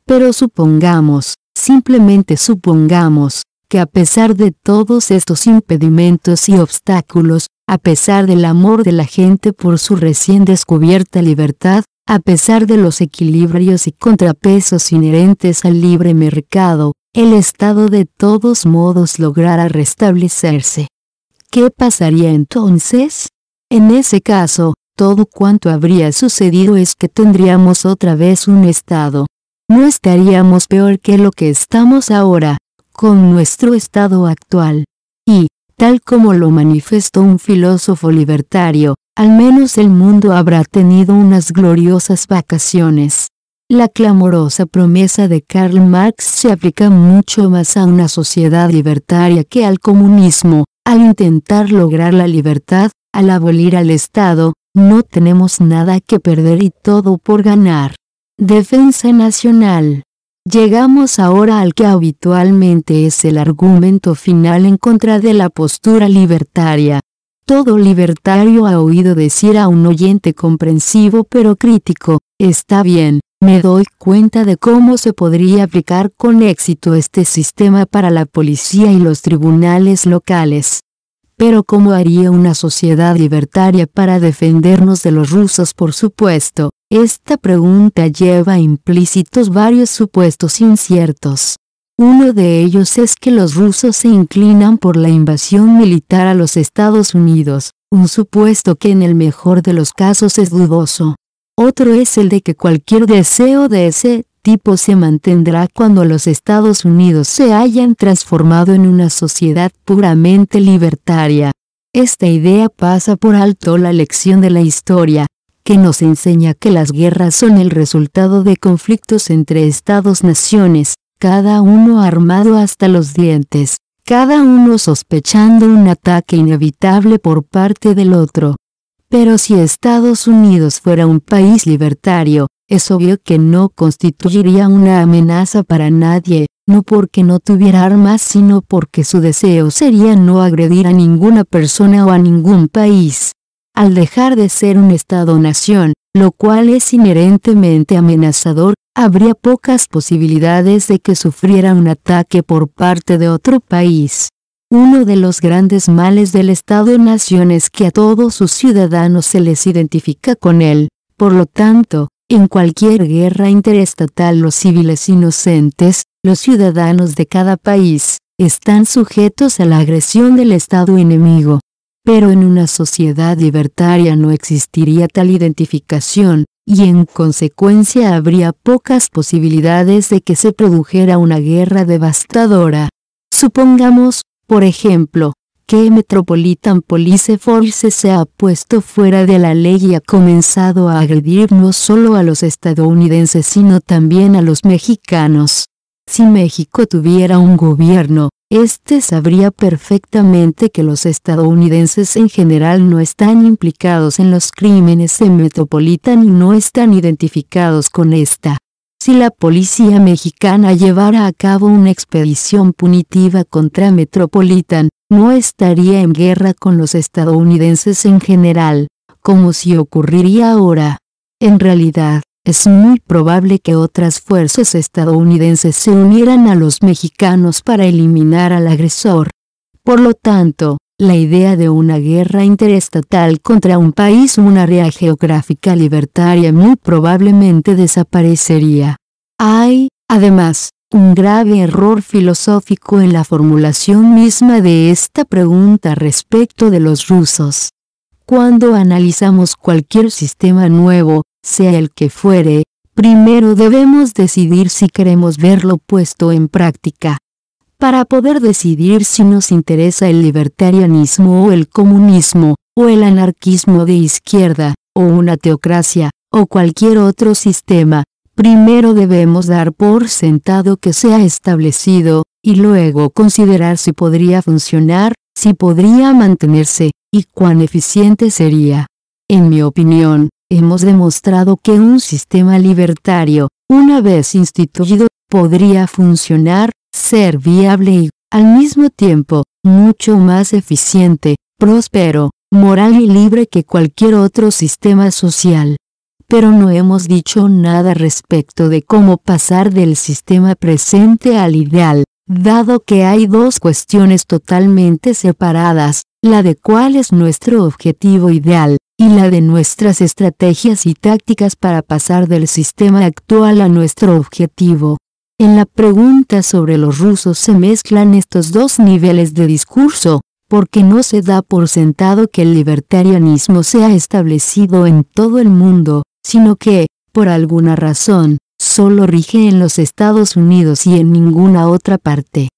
Pero supongamos, simplemente supongamos, que a pesar de todos estos impedimentos y obstáculos, a pesar del amor de la gente por su recién descubierta libertad, a pesar de los equilibrios y contrapesos inherentes al libre mercado, el Estado de todos modos lograra restablecerse. ¿Qué pasaría entonces? En ese caso, todo cuanto habría sucedido es que tendríamos otra vez un Estado. No estaríamos peor que lo que estamos ahora, con nuestro estado actual. Y, tal como lo manifestó un filósofo libertario, al menos el mundo habrá tenido unas gloriosas vacaciones. La clamorosa promesa de Karl Marx se aplica mucho más a una sociedad libertaria que al comunismo. Al intentar lograr la libertad, al abolir al Estado, no tenemos nada que perder y todo por ganar. Defensa Nacional Llegamos ahora al que habitualmente es el argumento final en contra de la postura libertaria. Todo libertario ha oído decir a un oyente comprensivo pero crítico, está bien, me doy cuenta de cómo se podría aplicar con éxito este sistema para la policía y los tribunales locales. Pero ¿cómo haría una sociedad libertaria para defendernos de los rusos, por supuesto? Esta pregunta lleva implícitos varios supuestos inciertos. Uno de ellos es que los rusos se inclinan por la invasión militar a los Estados Unidos, un supuesto que en el mejor de los casos es dudoso. Otro es el de que cualquier deseo de ese tipo se mantendrá cuando los Estados Unidos se hayan transformado en una sociedad puramente libertaria. Esta idea pasa por alto la lección de la historia, que nos enseña que las guerras son el resultado de conflictos entre estados-naciones, cada uno armado hasta los dientes, cada uno sospechando un ataque inevitable por parte del otro. Pero si Estados Unidos fuera un país libertario, es obvio que no constituiría una amenaza para nadie, no porque no tuviera armas sino porque su deseo sería no agredir a ninguna persona o a ningún país al dejar de ser un Estado-nación, lo cual es inherentemente amenazador, habría pocas posibilidades de que sufriera un ataque por parte de otro país. Uno de los grandes males del Estado-nación es que a todos sus ciudadanos se les identifica con él, por lo tanto, en cualquier guerra interestatal los civiles inocentes, los ciudadanos de cada país, están sujetos a la agresión del Estado enemigo pero en una sociedad libertaria no existiría tal identificación, y en consecuencia habría pocas posibilidades de que se produjera una guerra devastadora. Supongamos, por ejemplo, que Metropolitan Police Force se ha puesto fuera de la ley y ha comenzado a agredir no solo a los estadounidenses sino también a los mexicanos. Si México tuviera un gobierno, este sabría perfectamente que los estadounidenses en general no están implicados en los crímenes de Metropolitan y no están identificados con esta. Si la policía mexicana llevara a cabo una expedición punitiva contra Metropolitan, no estaría en guerra con los estadounidenses en general, como si ocurriría ahora. En realidad, es muy probable que otras fuerzas estadounidenses se unieran a los mexicanos para eliminar al agresor. Por lo tanto, la idea de una guerra interestatal contra un país o un área geográfica libertaria muy probablemente desaparecería. Hay, además, un grave error filosófico en la formulación misma de esta pregunta respecto de los rusos. Cuando analizamos cualquier sistema nuevo, sea el que fuere, primero debemos decidir si queremos verlo puesto en práctica. Para poder decidir si nos interesa el libertarianismo o el comunismo, o el anarquismo de izquierda, o una teocracia, o cualquier otro sistema, primero debemos dar por sentado que sea establecido, y luego considerar si podría funcionar, si podría mantenerse, y cuán eficiente sería. En mi opinión, hemos demostrado que un sistema libertario, una vez instituido, podría funcionar, ser viable y, al mismo tiempo, mucho más eficiente, próspero, moral y libre que cualquier otro sistema social. Pero no hemos dicho nada respecto de cómo pasar del sistema presente al ideal, dado que hay dos cuestiones totalmente separadas, la de cuál es nuestro objetivo ideal, y la de nuestras estrategias y tácticas para pasar del sistema actual a nuestro objetivo. En la pregunta sobre los rusos se mezclan estos dos niveles de discurso, porque no se da por sentado que el libertarianismo sea establecido en todo el mundo, sino que, por alguna razón, solo rige en los Estados Unidos y en ninguna otra parte.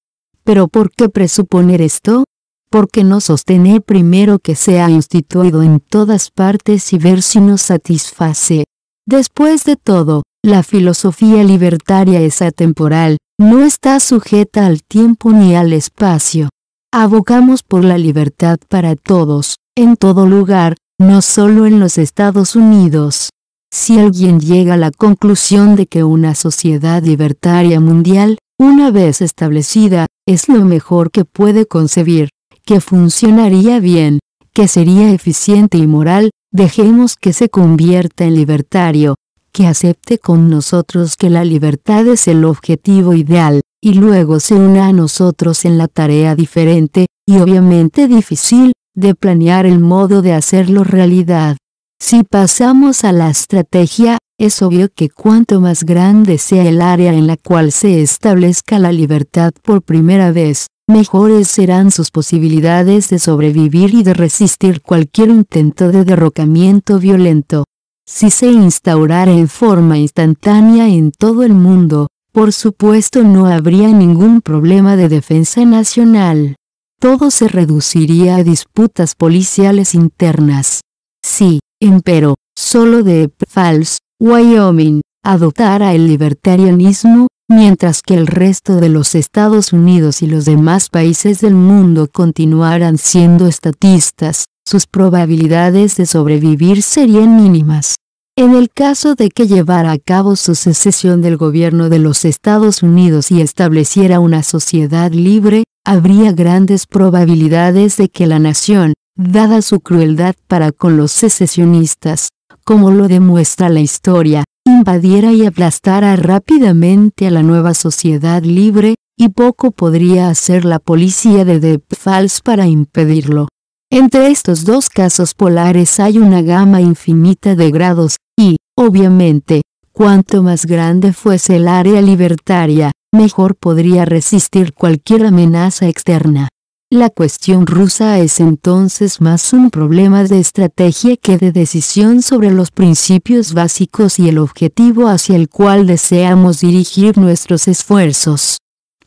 ¿Pero por qué presuponer esto? porque no sostener primero que sea instituido en todas partes y ver si nos satisface. Después de todo, la filosofía libertaria es atemporal, no está sujeta al tiempo ni al espacio. Abocamos por la libertad para todos, en todo lugar, no solo en los Estados Unidos. Si alguien llega a la conclusión de que una sociedad libertaria mundial, una vez establecida, es lo mejor que puede concebir, que funcionaría bien, que sería eficiente y moral, dejemos que se convierta en libertario, que acepte con nosotros que la libertad es el objetivo ideal, y luego se una a nosotros en la tarea diferente, y obviamente difícil, de planear el modo de hacerlo realidad. Si pasamos a la estrategia, es obvio que cuanto más grande sea el área en la cual se establezca la libertad por primera vez, mejores serán sus posibilidades de sobrevivir y de resistir cualquier intento de derrocamiento violento. Si se instaurara en forma instantánea en todo el mundo, por supuesto no habría ningún problema de defensa nacional. Todo se reduciría a disputas policiales internas. Si, empero, solo de Falls, Wyoming, adoptara el libertarianismo, mientras que el resto de los Estados Unidos y los demás países del mundo continuaran siendo estatistas, sus probabilidades de sobrevivir serían mínimas. En el caso de que llevara a cabo su secesión del gobierno de los Estados Unidos y estableciera una sociedad libre, habría grandes probabilidades de que la nación, dada su crueldad para con los secesionistas, como lo demuestra la historia, invadiera y aplastara rápidamente a la nueva sociedad libre, y poco podría hacer la policía de Depp Falls para impedirlo. Entre estos dos casos polares hay una gama infinita de grados, y, obviamente, cuanto más grande fuese el área libertaria, mejor podría resistir cualquier amenaza externa. La cuestión rusa es entonces más un problema de estrategia que de decisión sobre los principios básicos y el objetivo hacia el cual deseamos dirigir nuestros esfuerzos.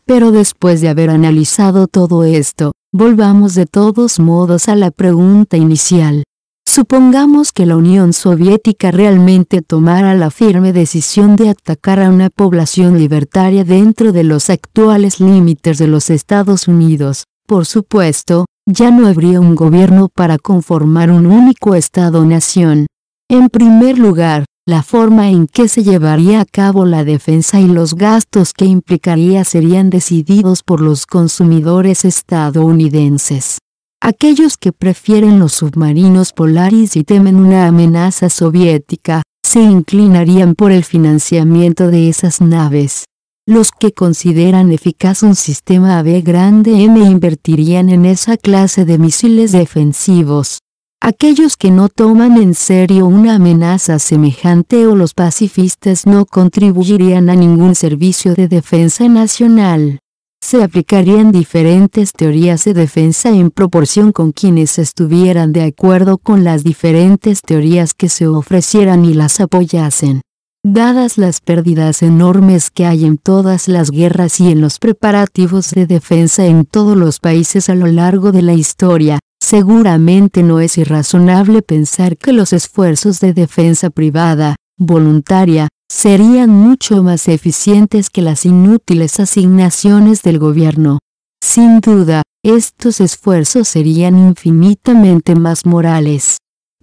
Pero después de haber analizado todo esto, volvamos de todos modos a la pregunta inicial. Supongamos que la Unión Soviética realmente tomara la firme decisión de atacar a una población libertaria dentro de los actuales límites de los Estados Unidos, por supuesto, ya no habría un gobierno para conformar un único Estado-nación. En primer lugar, la forma en que se llevaría a cabo la defensa y los gastos que implicaría serían decididos por los consumidores estadounidenses. Aquellos que prefieren los submarinos polares y temen una amenaza soviética, se inclinarían por el financiamiento de esas naves. Los que consideran eficaz un sistema AB grande M invertirían en esa clase de misiles defensivos. Aquellos que no toman en serio una amenaza semejante o los pacifistas no contribuirían a ningún servicio de defensa nacional. Se aplicarían diferentes teorías de defensa en proporción con quienes estuvieran de acuerdo con las diferentes teorías que se ofrecieran y las apoyasen dadas las pérdidas enormes que hay en todas las guerras y en los preparativos de defensa en todos los países a lo largo de la historia, seguramente no es irrazonable pensar que los esfuerzos de defensa privada, voluntaria, serían mucho más eficientes que las inútiles asignaciones del gobierno. Sin duda, estos esfuerzos serían infinitamente más morales.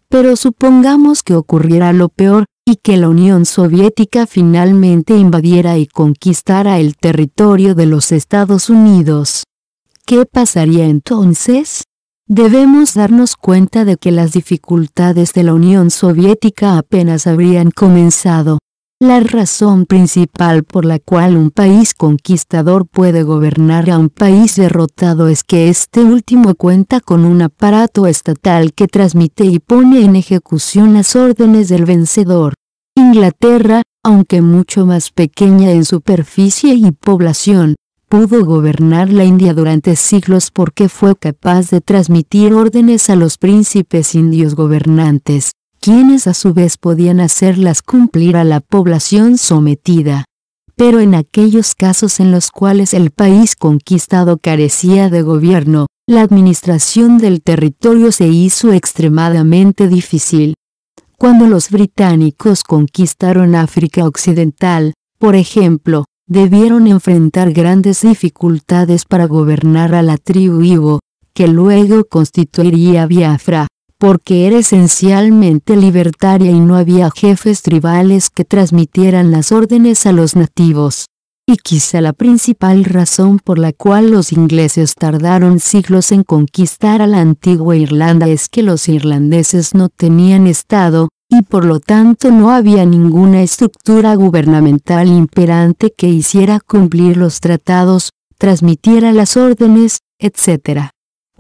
Pero supongamos que ocurriera lo peor, y que la Unión Soviética finalmente invadiera y conquistara el territorio de los Estados Unidos. ¿Qué pasaría entonces? Debemos darnos cuenta de que las dificultades de la Unión Soviética apenas habrían comenzado. La razón principal por la cual un país conquistador puede gobernar a un país derrotado es que este último cuenta con un aparato estatal que transmite y pone en ejecución las órdenes del vencedor. Inglaterra, aunque mucho más pequeña en superficie y población, pudo gobernar la India durante siglos porque fue capaz de transmitir órdenes a los príncipes indios gobernantes quienes a su vez podían hacerlas cumplir a la población sometida. Pero en aquellos casos en los cuales el país conquistado carecía de gobierno, la administración del territorio se hizo extremadamente difícil. Cuando los británicos conquistaron África Occidental, por ejemplo, debieron enfrentar grandes dificultades para gobernar a la tribu Ivo, que luego constituiría Biafra porque era esencialmente libertaria y no había jefes tribales que transmitieran las órdenes a los nativos. Y quizá la principal razón por la cual los ingleses tardaron siglos en conquistar a la antigua Irlanda es que los irlandeses no tenían Estado, y por lo tanto no había ninguna estructura gubernamental imperante que hiciera cumplir los tratados, transmitiera las órdenes, etc.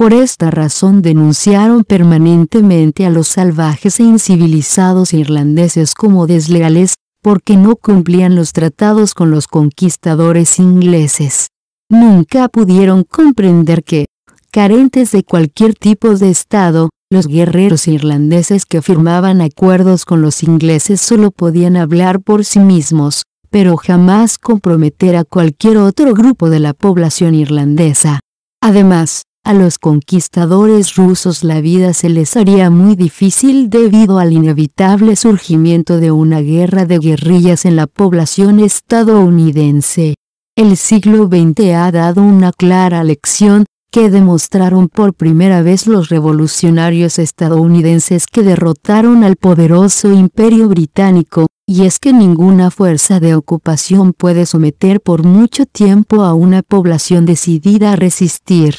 Por esta razón denunciaron permanentemente a los salvajes e incivilizados irlandeses como desleales, porque no cumplían los tratados con los conquistadores ingleses. Nunca pudieron comprender que, carentes de cualquier tipo de Estado, los guerreros irlandeses que firmaban acuerdos con los ingleses solo podían hablar por sí mismos, pero jamás comprometer a cualquier otro grupo de la población irlandesa. Además, a los conquistadores rusos la vida se les haría muy difícil debido al inevitable surgimiento de una guerra de guerrillas en la población estadounidense. El siglo XX ha dado una clara lección, que demostraron por primera vez los revolucionarios estadounidenses que derrotaron al poderoso imperio británico, y es que ninguna fuerza de ocupación puede someter por mucho tiempo a una población decidida a resistir.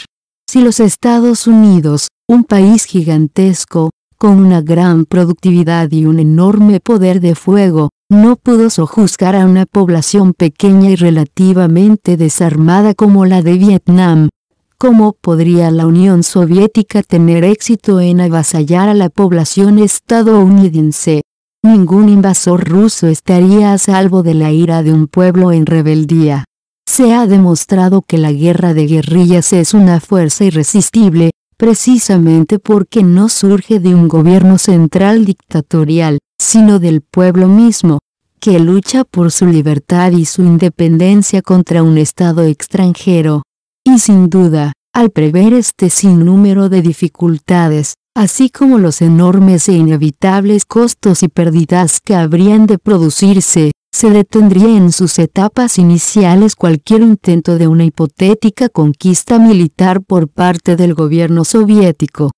Si los Estados Unidos, un país gigantesco, con una gran productividad y un enorme poder de fuego, no pudo sojuzgar a una población pequeña y relativamente desarmada como la de Vietnam, ¿cómo podría la Unión Soviética tener éxito en avasallar a la población estadounidense? Ningún invasor ruso estaría a salvo de la ira de un pueblo en rebeldía. Se ha demostrado que la guerra de guerrillas es una fuerza irresistible, precisamente porque no surge de un gobierno central dictatorial, sino del pueblo mismo, que lucha por su libertad y su independencia contra un Estado extranjero. Y sin duda, al prever este sinnúmero de dificultades, así como los enormes e inevitables costos y pérdidas que habrían de producirse, se detendría en sus etapas iniciales cualquier intento de una hipotética conquista militar por parte del gobierno soviético.